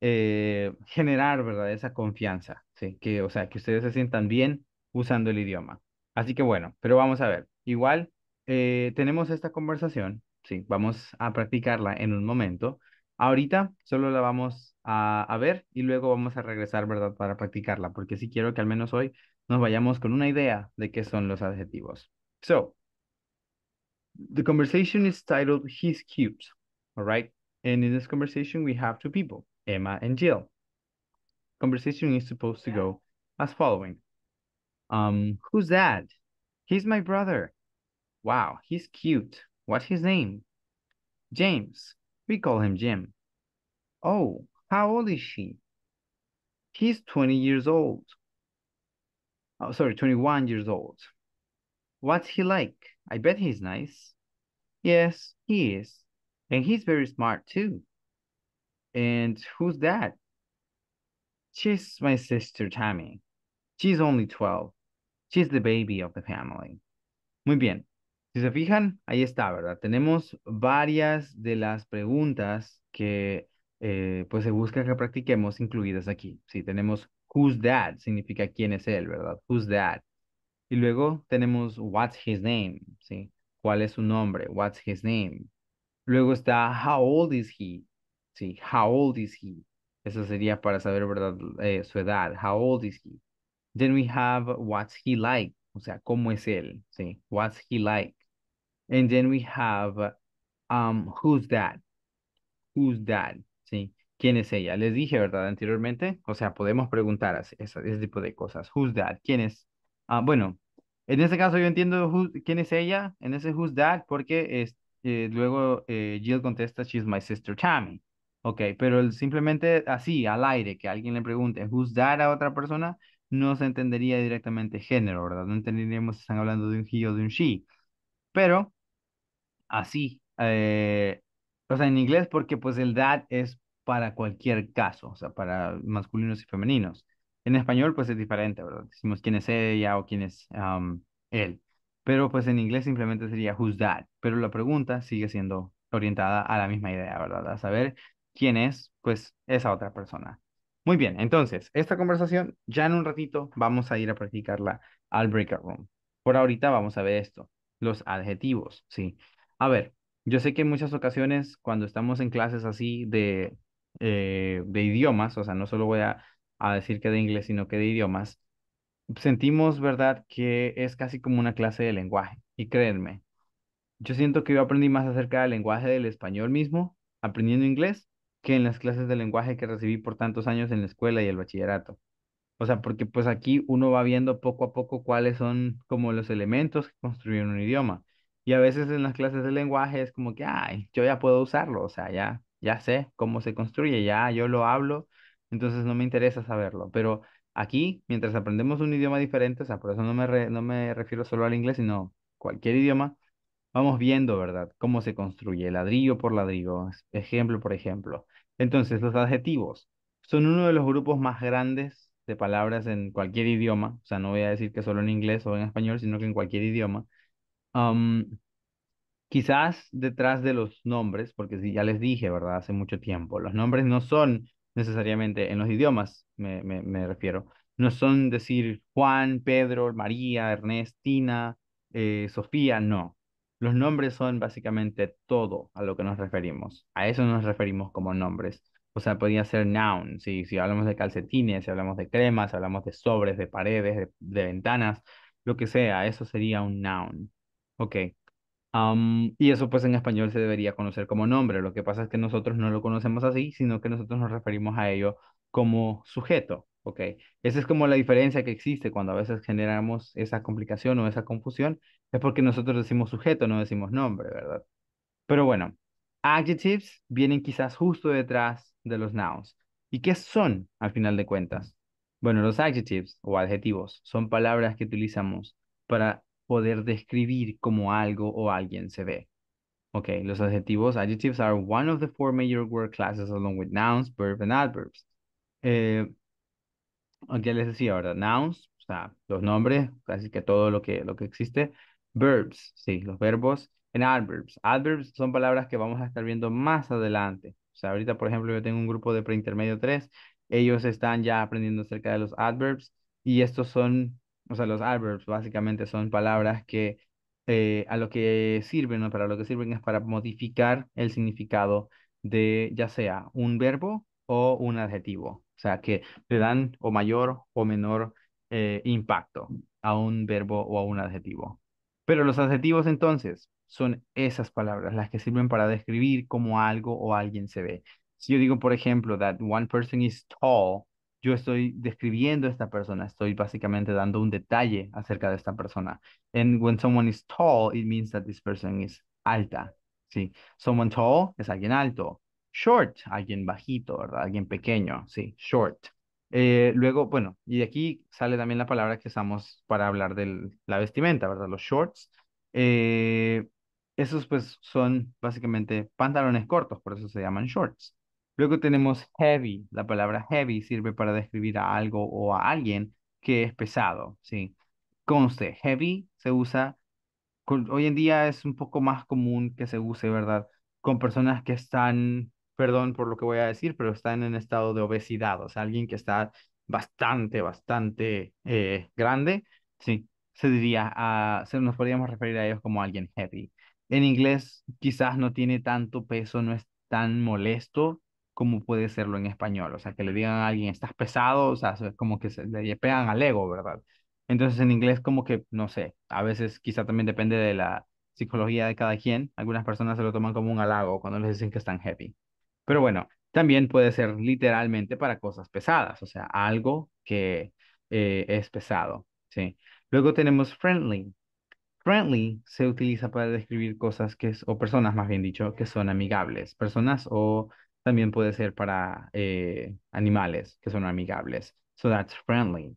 eh, generar, ¿verdad? Esa confianza, ¿sí? Que, o sea, que ustedes se sientan bien usando el idioma. Así que bueno, pero vamos a ver. Igual eh, tenemos esta conversación, ¿sí? Vamos a practicarla en un momento. Ahorita solo la vamos a, ver y luego vamos a regresar, ¿verdad? Para practicarla, porque sí quiero que al menos hoy nos vayamos con una idea de qué son los adjetivos. So, the conversation is titled He's Cute, all right? And in this conversation, we have two people, Emma and Jill. Conversation is supposed to go as following. Um, who's that? He's my brother. Wow, he's cute. What's his name? James. We call him Jim. Oh, how old is she? He's 20 years old. Oh, sorry, 21 years old. What's he like? I bet he's nice. Yes, he is. And he's very smart too. And who's that? She's my sister Tammy. She's only 12. She's the baby of the family. Muy bien. Si se fijan, ahí está, ¿verdad? Tenemos varias de las preguntas que eh, pues se busca que practiquemos incluidas aquí. Sí, tenemos who's that, significa quién es él, ¿verdad? Who's that. Y luego tenemos what's his name, ¿sí? ¿Cuál es su nombre? What's his name. Luego está how old is he, ¿sí? How old is he. Eso sería para saber, ¿verdad? Eh, su edad, how old is he. Then we have what's he like, o sea, cómo es él, ¿sí? What's he like. And then we have, um, who's that? Who's that? ¿Sí? ¿Quién es ella? Les dije, ¿verdad? Anteriormente, o sea, podemos preguntar ese, tipo de cosas. Who's that? ¿Quién es? Ah, bueno, en este caso yo entiendo quién es ella, en ese who's that, porque eh, luego eh, Jill contesta, she's my sister Tammy. Ok, pero simplemente así, al aire, que alguien le pregunte who's that a otra persona, no se entendería directamente género, ¿verdad? No entenderíamos si están hablando de un he o de un she. Pero así. Eh, o sea, en inglés porque pues el that es para cualquier caso, o sea, para masculinos y femeninos. En español pues es diferente, ¿verdad? Decimos quién es ella o quién es él. Pero pues en inglés simplemente sería who's that. Pero la pregunta sigue siendo orientada a la misma idea, ¿verdad? A saber quién es pues esa otra persona. Muy bien, entonces, esta conversación ya en un ratito vamos a ir a practicarla al breakout room. Por ahorita vamos a ver esto, los adjetivos, ¿sí? A ver, yo sé que en muchas ocasiones cuando estamos en clases así de, eh, de idiomas, o sea, no solo voy a, decir que de inglés, sino que de idiomas, sentimos, ¿verdad?, que es casi como una clase de lenguaje. Y créanme, yo siento que yo aprendí más acerca del lenguaje del español mismo, aprendiendo inglés, que en las clases de lenguaje que recibí por tantos años en la escuela y el bachillerato. O sea, porque pues aquí uno va viendo poco a poco cuáles son como los elementos que construyen un idioma. Y a veces en las clases de lenguaje es como que, ay, yo ya puedo usarlo, o sea, ya, ya sé cómo se construye, ya yo lo hablo, entonces no me interesa saberlo. Pero aquí, mientras aprendemos un idioma diferente, o sea, por eso no me, no me refiero solo al inglés, sino cualquier idioma, vamos viendo, ¿verdad? Cómo se construye, ladrillo por ladrillo, ejemplo por ejemplo. Entonces, los adjetivos son uno de los grupos más grandes de palabras en cualquier idioma, o sea, no voy a decir que solo en inglés o en español, sino que en cualquier idioma quizás detrás de los nombres, porque si ya les dije, ¿verdad? Hace mucho tiempo, los nombres no son necesariamente en los idiomas, me, refiero, no son decir Juan, Pedro, María, Ernestina, eh, Sofía, no. Los nombres son básicamente todo a lo que nos referimos. A eso nos referimos como nombres. O sea, podría ser noun, si, si hablamos de calcetines, si hablamos de cremas, si hablamos de sobres, de paredes, de ventanas, lo que sea, eso sería un noun. Ok. y eso pues en español se debería conocer como nombre. Lo que pasa es que nosotros no lo conocemos así, sino que nosotros nos referimos a ello como sujeto. Ok. Esa es como la diferencia que existe cuando a veces generamos esa complicación o esa confusión. Es porque nosotros decimos sujeto, no decimos nombre, ¿verdad? Pero bueno, adjectives vienen quizás justo detrás de los nouns. ¿Y qué son al final de cuentas? Bueno, los adjectives o adjetivos son palabras que utilizamos para poder describir cómo algo o alguien se ve. Ok, los adjetivos, adjectives are one of the four major word classes along with nouns, verbs and adverbs. Eh, les decía, ahora, Nouns, o sea, los nombres, casi que todo lo que, lo que existe. Verbs, sí, los verbos. And adverbs. Adverbs son palabras que vamos a estar viendo más adelante. O sea, ahorita, por ejemplo, yo tengo un grupo de preintermedio 3. Ellos están ya aprendiendo acerca de los adverbs y estos son o sea, los adverbs básicamente son palabras que eh, a lo que sirven, o para lo que sirven es para modificar el significado de ya sea un verbo o un adjetivo. O sea, que le dan o mayor o menor eh, impacto a un verbo o a un adjetivo. Pero los adjetivos entonces son esas palabras, las que sirven para describir cómo algo o alguien se ve. Si yo digo, por ejemplo, that one person is tall, yo estoy describiendo a esta persona, estoy básicamente dando un detalle acerca de esta persona. And when someone is tall, it means that this person is alta, ¿sí? Someone tall es alguien alto. Short, alguien bajito, ¿verdad? Alguien pequeño, ¿sí? Short. Eh, luego, bueno, y de aquí sale también la palabra que usamos para hablar de la vestimenta, ¿verdad? Los shorts. Eh, esos pues son básicamente pantalones cortos, por eso se llaman shorts. Luego tenemos heavy. La palabra heavy sirve para describir a algo o a alguien que es pesado, ¿sí? Conste, heavy se usa, hoy en día es un poco más común que se use, ¿verdad? Con personas que están, perdón por lo que voy a decir, pero están en estado de obesidad, o sea, alguien que está bastante, bastante eh, grande, ¿sí? Se diría, a, ah, se nos podríamos referir a ellos como alguien heavy. En inglés quizás no tiene tanto peso, no es tan molesto, como puede serlo en español. O sea, que le digan a alguien, estás pesado, o sea, como que se, le pegan al ego, ¿verdad? Entonces en inglés como que, no sé, a veces quizá también depende de la psicología de cada quien. Algunas personas se lo toman como un halago cuando les dicen que están happy. Pero bueno, también puede ser literalmente para cosas pesadas, o sea, algo que eh, es pesado, ¿sí? Luego tenemos friendly. Friendly se utiliza para describir cosas que o personas más bien dicho, que son amigables, personas o también puede ser para eh, animales que son amigables. So that's friendly.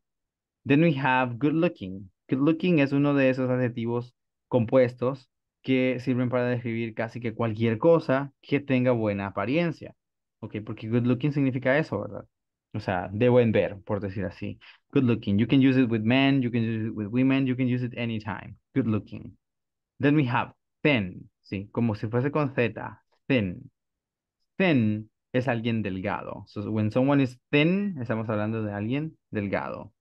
Then we have good looking. Good looking es uno de esos adjetivos compuestos que sirven para describir casi que cualquier cosa que tenga buena apariencia. ¿Ok? Porque good looking significa eso, ¿verdad? O sea, de buen ver, por decir así. Good looking. You can use it with men, you can use it with women, you can use it anytime. Good looking. Then we have thin, ¿sí? Como si fuese con Z, thin thin es alguien delgado. So when someone is thin, estamos hablando de alguien delgado.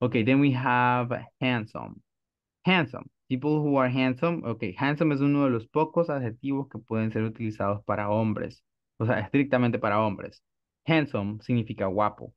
Okay, then we have handsome. Handsome. People who are handsome. Okay, handsome es uno de los pocos adjetivos que pueden ser utilizados para hombres. O sea, estrictamente para hombres. Handsome significa guapo.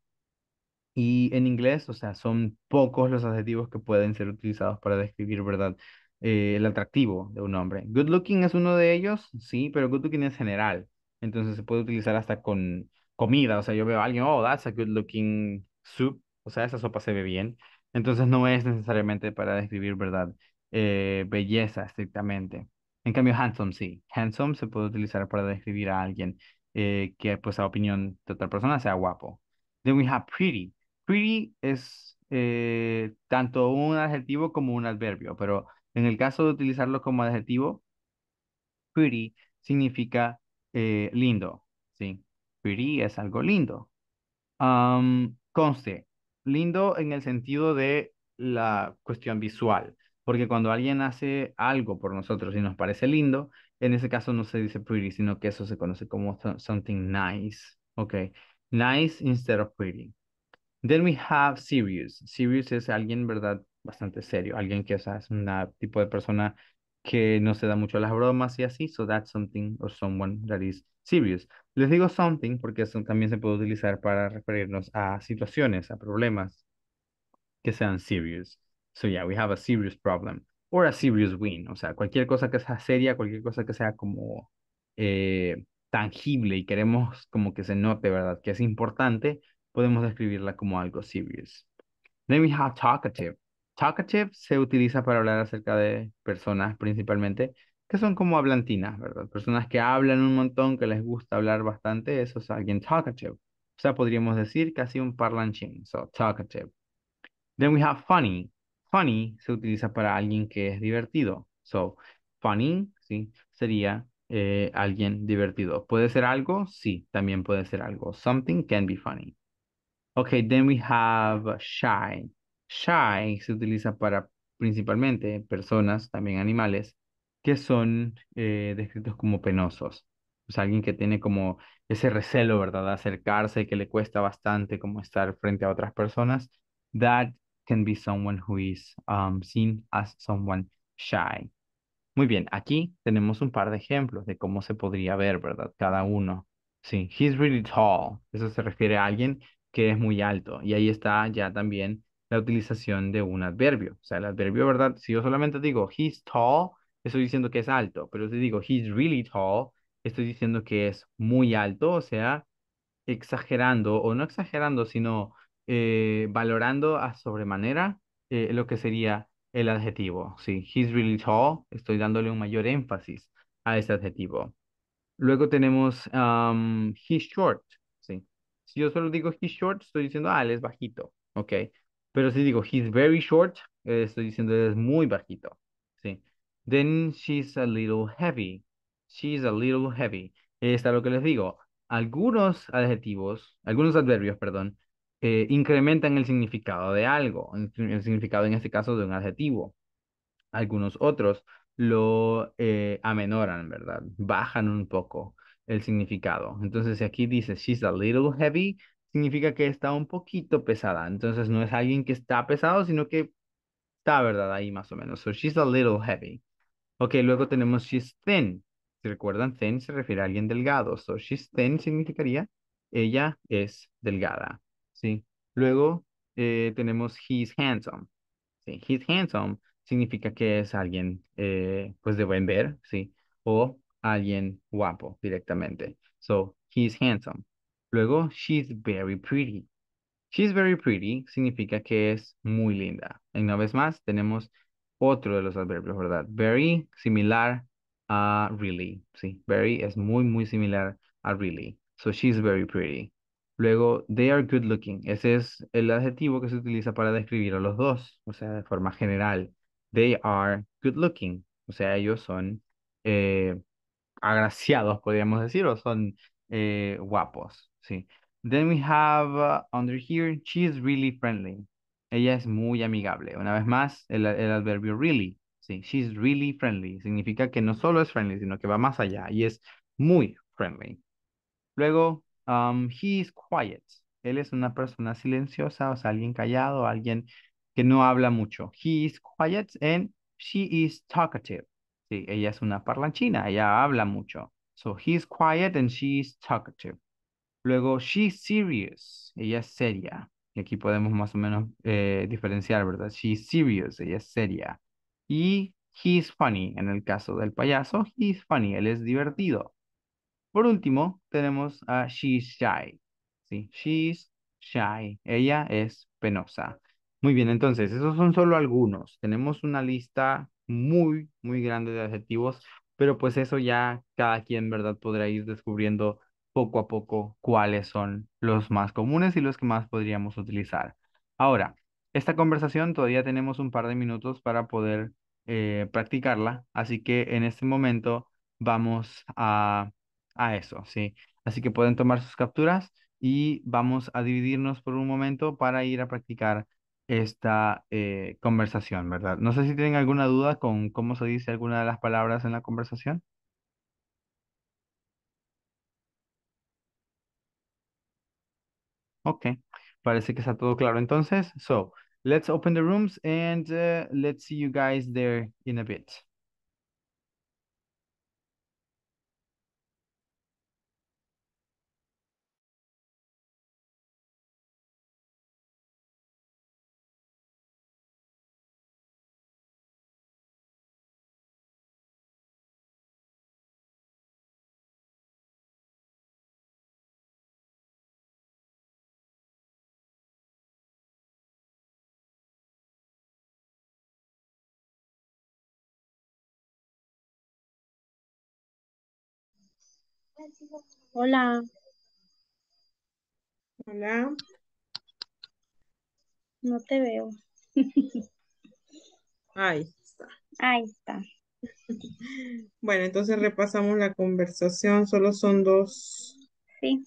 Y en inglés, o sea, son pocos los adjetivos que pueden ser utilizados para describir, ¿verdad? Eh, el atractivo de un hombre. Good looking es uno de ellos, sí, pero good looking es general. Entonces se puede utilizar hasta con comida. O sea, yo veo a alguien, oh, that's a good looking soup. O sea, esa sopa se ve bien. Entonces no es necesariamente para describir, ¿verdad? Eh, belleza estrictamente. En cambio, handsome sí. Handsome se puede utilizar para describir a alguien eh, que, pues, a opinión de otra persona sea guapo. Then we have pretty. Pretty es eh, tanto un adjetivo como un adverbio, pero en el caso de utilizarlo como adjetivo, pretty significa eh, lindo, ¿sí? Pretty es algo lindo. conste, lindo en el sentido de la cuestión visual, porque cuando alguien hace algo por nosotros y nos parece lindo, en ese caso no se dice pretty, sino que eso se conoce como something nice, okay Nice instead of pretty. Then we have serious. Serious es alguien, ¿verdad? Bastante serio, alguien que es un tipo de persona que no se da mucho a las bromas y así, so that's something or someone that is serious. Les digo something porque eso también se puede utilizar para referirnos a situaciones, a problemas que sean serious. So yeah, we have a serious problem or a serious win. O sea, cualquier cosa que sea seria, cualquier cosa que sea como eh, tangible y queremos como que se note, ¿verdad? Que es importante, podemos describirla como algo serious. Then we have talkative. Talkative se utiliza para hablar acerca de personas principalmente que son como hablantinas, ¿verdad? Personas que hablan un montón, que les gusta hablar bastante, eso es alguien talkative. O sea, podríamos decir casi un parlanchín, so talkative. Then we have funny. Funny se utiliza para alguien que es divertido. So, funny, ¿sí? Sería eh, alguien divertido. ¿Puede ser algo? Sí, también puede ser algo. Something can be funny. Okay, then we have shy. Shy se utiliza para principalmente personas, también animales, que son eh, descritos como penosos. O sea, alguien que tiene como ese recelo, ¿verdad?, de acercarse, que le cuesta bastante como estar frente a otras personas. That can be someone who is um, seen as someone shy. Muy bien, aquí tenemos un par de ejemplos de cómo se podría ver, ¿verdad? Cada uno. Sí, he's really tall. Eso se refiere a alguien que es muy alto. Y ahí está ya también la utilización de un adverbio. O sea, el adverbio, ¿verdad? Si yo solamente digo he's tall, estoy diciendo que es alto, pero si digo he's really tall, estoy diciendo que es muy alto, o sea, exagerando o no exagerando, sino eh, valorando a sobremanera eh, lo que sería el adjetivo. Sí, he's really tall, estoy dándole un mayor énfasis a ese adjetivo. Luego tenemos he's short. ¿sí? Si yo solo digo he's short, estoy diciendo, ah, él es bajito. Ok, pero si digo, he's very short. Eh, estoy diciendo, es muy bajito. Sí. Then she's a little heavy. She's a little heavy. Está lo que les digo. Algunos adjetivos, algunos adverbios, perdón, eh, incrementan el significado de algo. El significado en este caso de un adjetivo. Algunos otros lo eh, amenoran, ¿verdad? Bajan un poco el significado. Entonces, si aquí dice, she's a little heavy, significa que está un poquito pesada. Entonces no es alguien que está pesado, sino que está, ¿verdad? Ahí más o menos. So she's a little heavy. Ok, luego tenemos she's thin. Si recuerdan, thin se refiere a alguien delgado. So she's thin significaría ella es delgada. ¿Sí? Luego eh, tenemos he's handsome. ¿Sí? He's handsome significa que es alguien eh, pues de buen ver, ¿sí? O alguien guapo directamente. So he's handsome. Luego, she's very pretty. She's very pretty significa que es muy linda. Y una vez más, tenemos otro de los adverbios, ¿verdad? Very similar a really. Sí, very es muy, muy similar a really. So she's very pretty. Luego, they are good looking. Ese es el adjetivo que se utiliza para describir a los dos, o sea, de forma general. They are good looking. O sea, ellos son eh, agraciados, podríamos decir, o son eh, guapos sí. Then we have uh, under here, she is really friendly. Ella es muy amigable. Una vez más, el, adverbio really. Sí, she's really friendly. Significa que no solo es friendly, sino que va más allá y es muy friendly. Luego, um, he is quiet. Él es una persona silenciosa, o sea, alguien callado, alguien que no habla mucho. He is quiet and she is talkative. Sí, ella es una parlanchina, ella habla mucho. So, he is quiet and she is talkative. Luego, she's serious, ella es seria. Y aquí podemos más o menos eh, diferenciar, ¿verdad? She's serious, ella es seria. Y he's funny, en el caso del payaso, he's funny, él es divertido. Por último, tenemos a she's shy. ¿sí? She's shy, ella es penosa. Muy bien, entonces, esos son solo algunos. Tenemos una lista muy, muy grande de adjetivos, pero pues eso ya cada quien, ¿verdad? Podrá ir descubriendo poco a poco cuáles son los más comunes y los que más podríamos utilizar. Ahora, esta conversación todavía tenemos un par de minutos para poder eh, practicarla, así que en este momento vamos a, eso, ¿sí? Así que pueden tomar sus capturas y vamos a dividirnos por un momento para ir a practicar esta eh, conversación, ¿verdad? No sé si tienen alguna duda con cómo se dice alguna de las palabras en la conversación. Ok, parece que está todo claro entonces. So, let's open the rooms and eh, let's see you guys there in a bit. Hola. Hola. No te veo. Ahí está. Ahí está. Bueno, entonces repasamos la conversación. Solo son dos. Sí.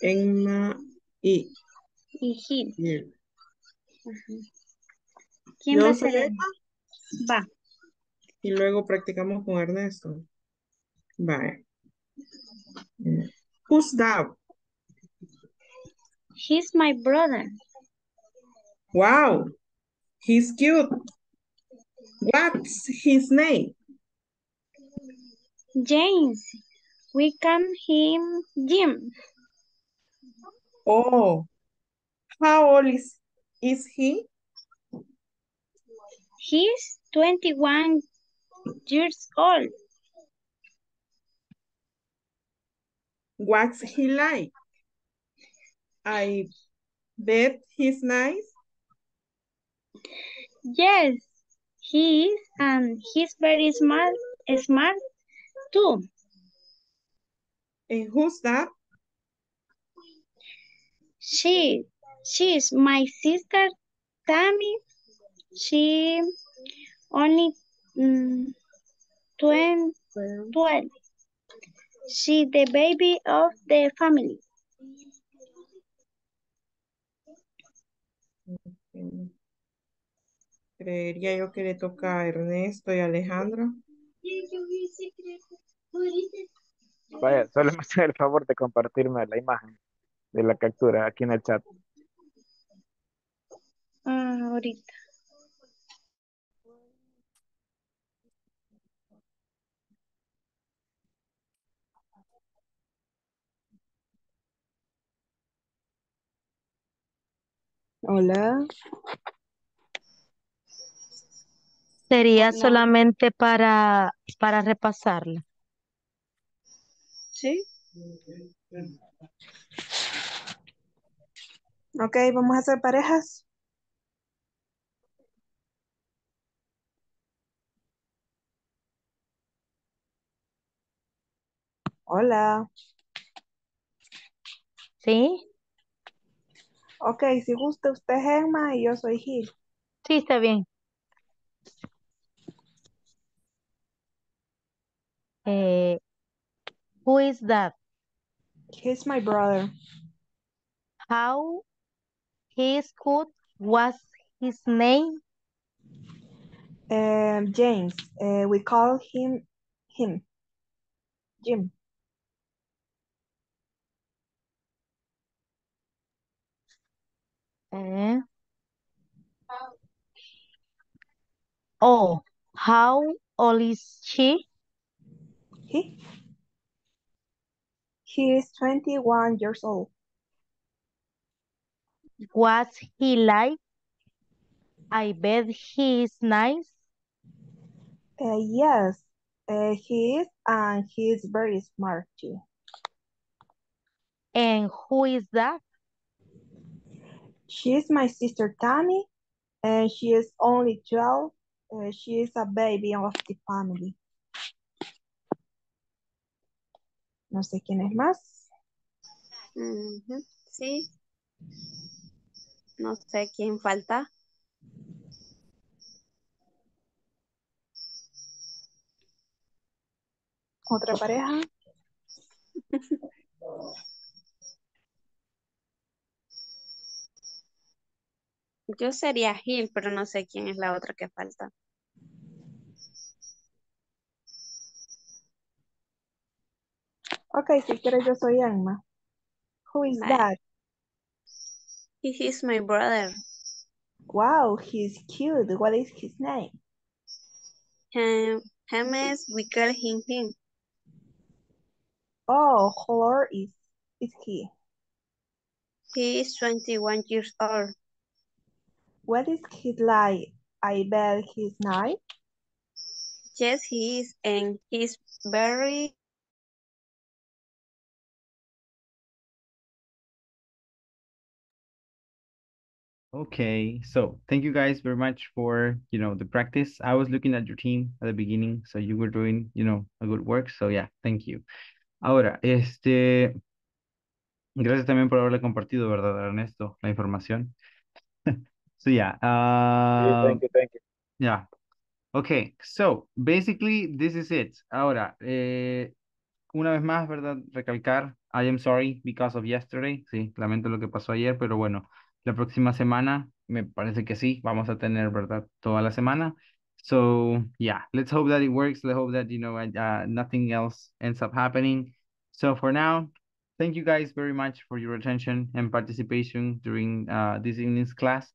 Enma y... Y Gil. ¿Quién va a ser? Va. Y luego practicamos con Ernesto. Bye. Who's that? He's my brother. Wow, he's cute. What's his name? James. We call him Jim. Oh, how old is, is he? He's 21 years old. What's he like? I bet he's nice. Yes, he is, and he's very smart, smart too. And who's that? She, she's my sister, Tammy. She only um, mm, 20, 12. She the baby of the family. Creería yo que le toca a Ernesto y Alejandro. Vaya, solo [LAUGHS] me hace el favor de compartirme la imagen de la captura aquí en el chat. Ah, ahorita. Hola. Sería solamente para, para repasarla. Sí. Ok, vamos a hacer parejas. Hola. ¿Sí? Okay, si gusta, usted Gemma y yo soy Gil. Sí, está bien. Eh, who is that? He's my brother. How his could was his name? Eh, James. Eh, we call him him. Jim. Eh? Oh, how old is she? He? He is 21 years old. What's he like? I bet he is nice. Uh, yes, uh, he is, and he is very smart too. And who is that? She is my sister Tammy, and she is only 12. Uh, she is a baby of the family. No sé quién es más. Mm -hmm. Sí. No sé quién falta. ¿Otra pareja? [LAUGHS] Yo sería Gil, pero no sé quién es la otra que falta. Ok, si quieres yo soy Anma Who is that? He is my brother. Wow, he's cute. What is his name? James, we call him him. Oh, how old is, is he? He is 21 years old. What is he like? I bet he's nice. Yes, he is, and he's very Okay, so thank you guys very much for, you know, the practice. I was looking at your team at the beginning, so you were doing, you know, a good work. So yeah, thank you. Ahora, este, gracias también por haberle compartido, ¿verdad, Ernesto? La información. So yeah. Uh, thank you. Thank you. Yeah. Okay. So basically this is it. Ahora, eh, una vez más, ¿verdad? Recalcar, I am sorry because of yesterday. Sí, lamento lo que pasó ayer, pero bueno, la próxima semana, me parece que sí, vamos a tener, ¿verdad? Toda la semana. So yeah, let's hope that it works. Let's hope that, you know, uh, nothing else ends up happening. So for now, thank you guys very much for your attention and participation during uh, this evening's class.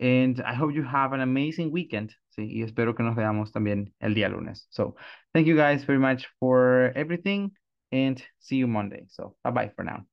And I hope you have an amazing weekend. Sí, y espero que nos veamos también el día lunes. So thank you guys very much for everything and see you Monday. So bye bye for now.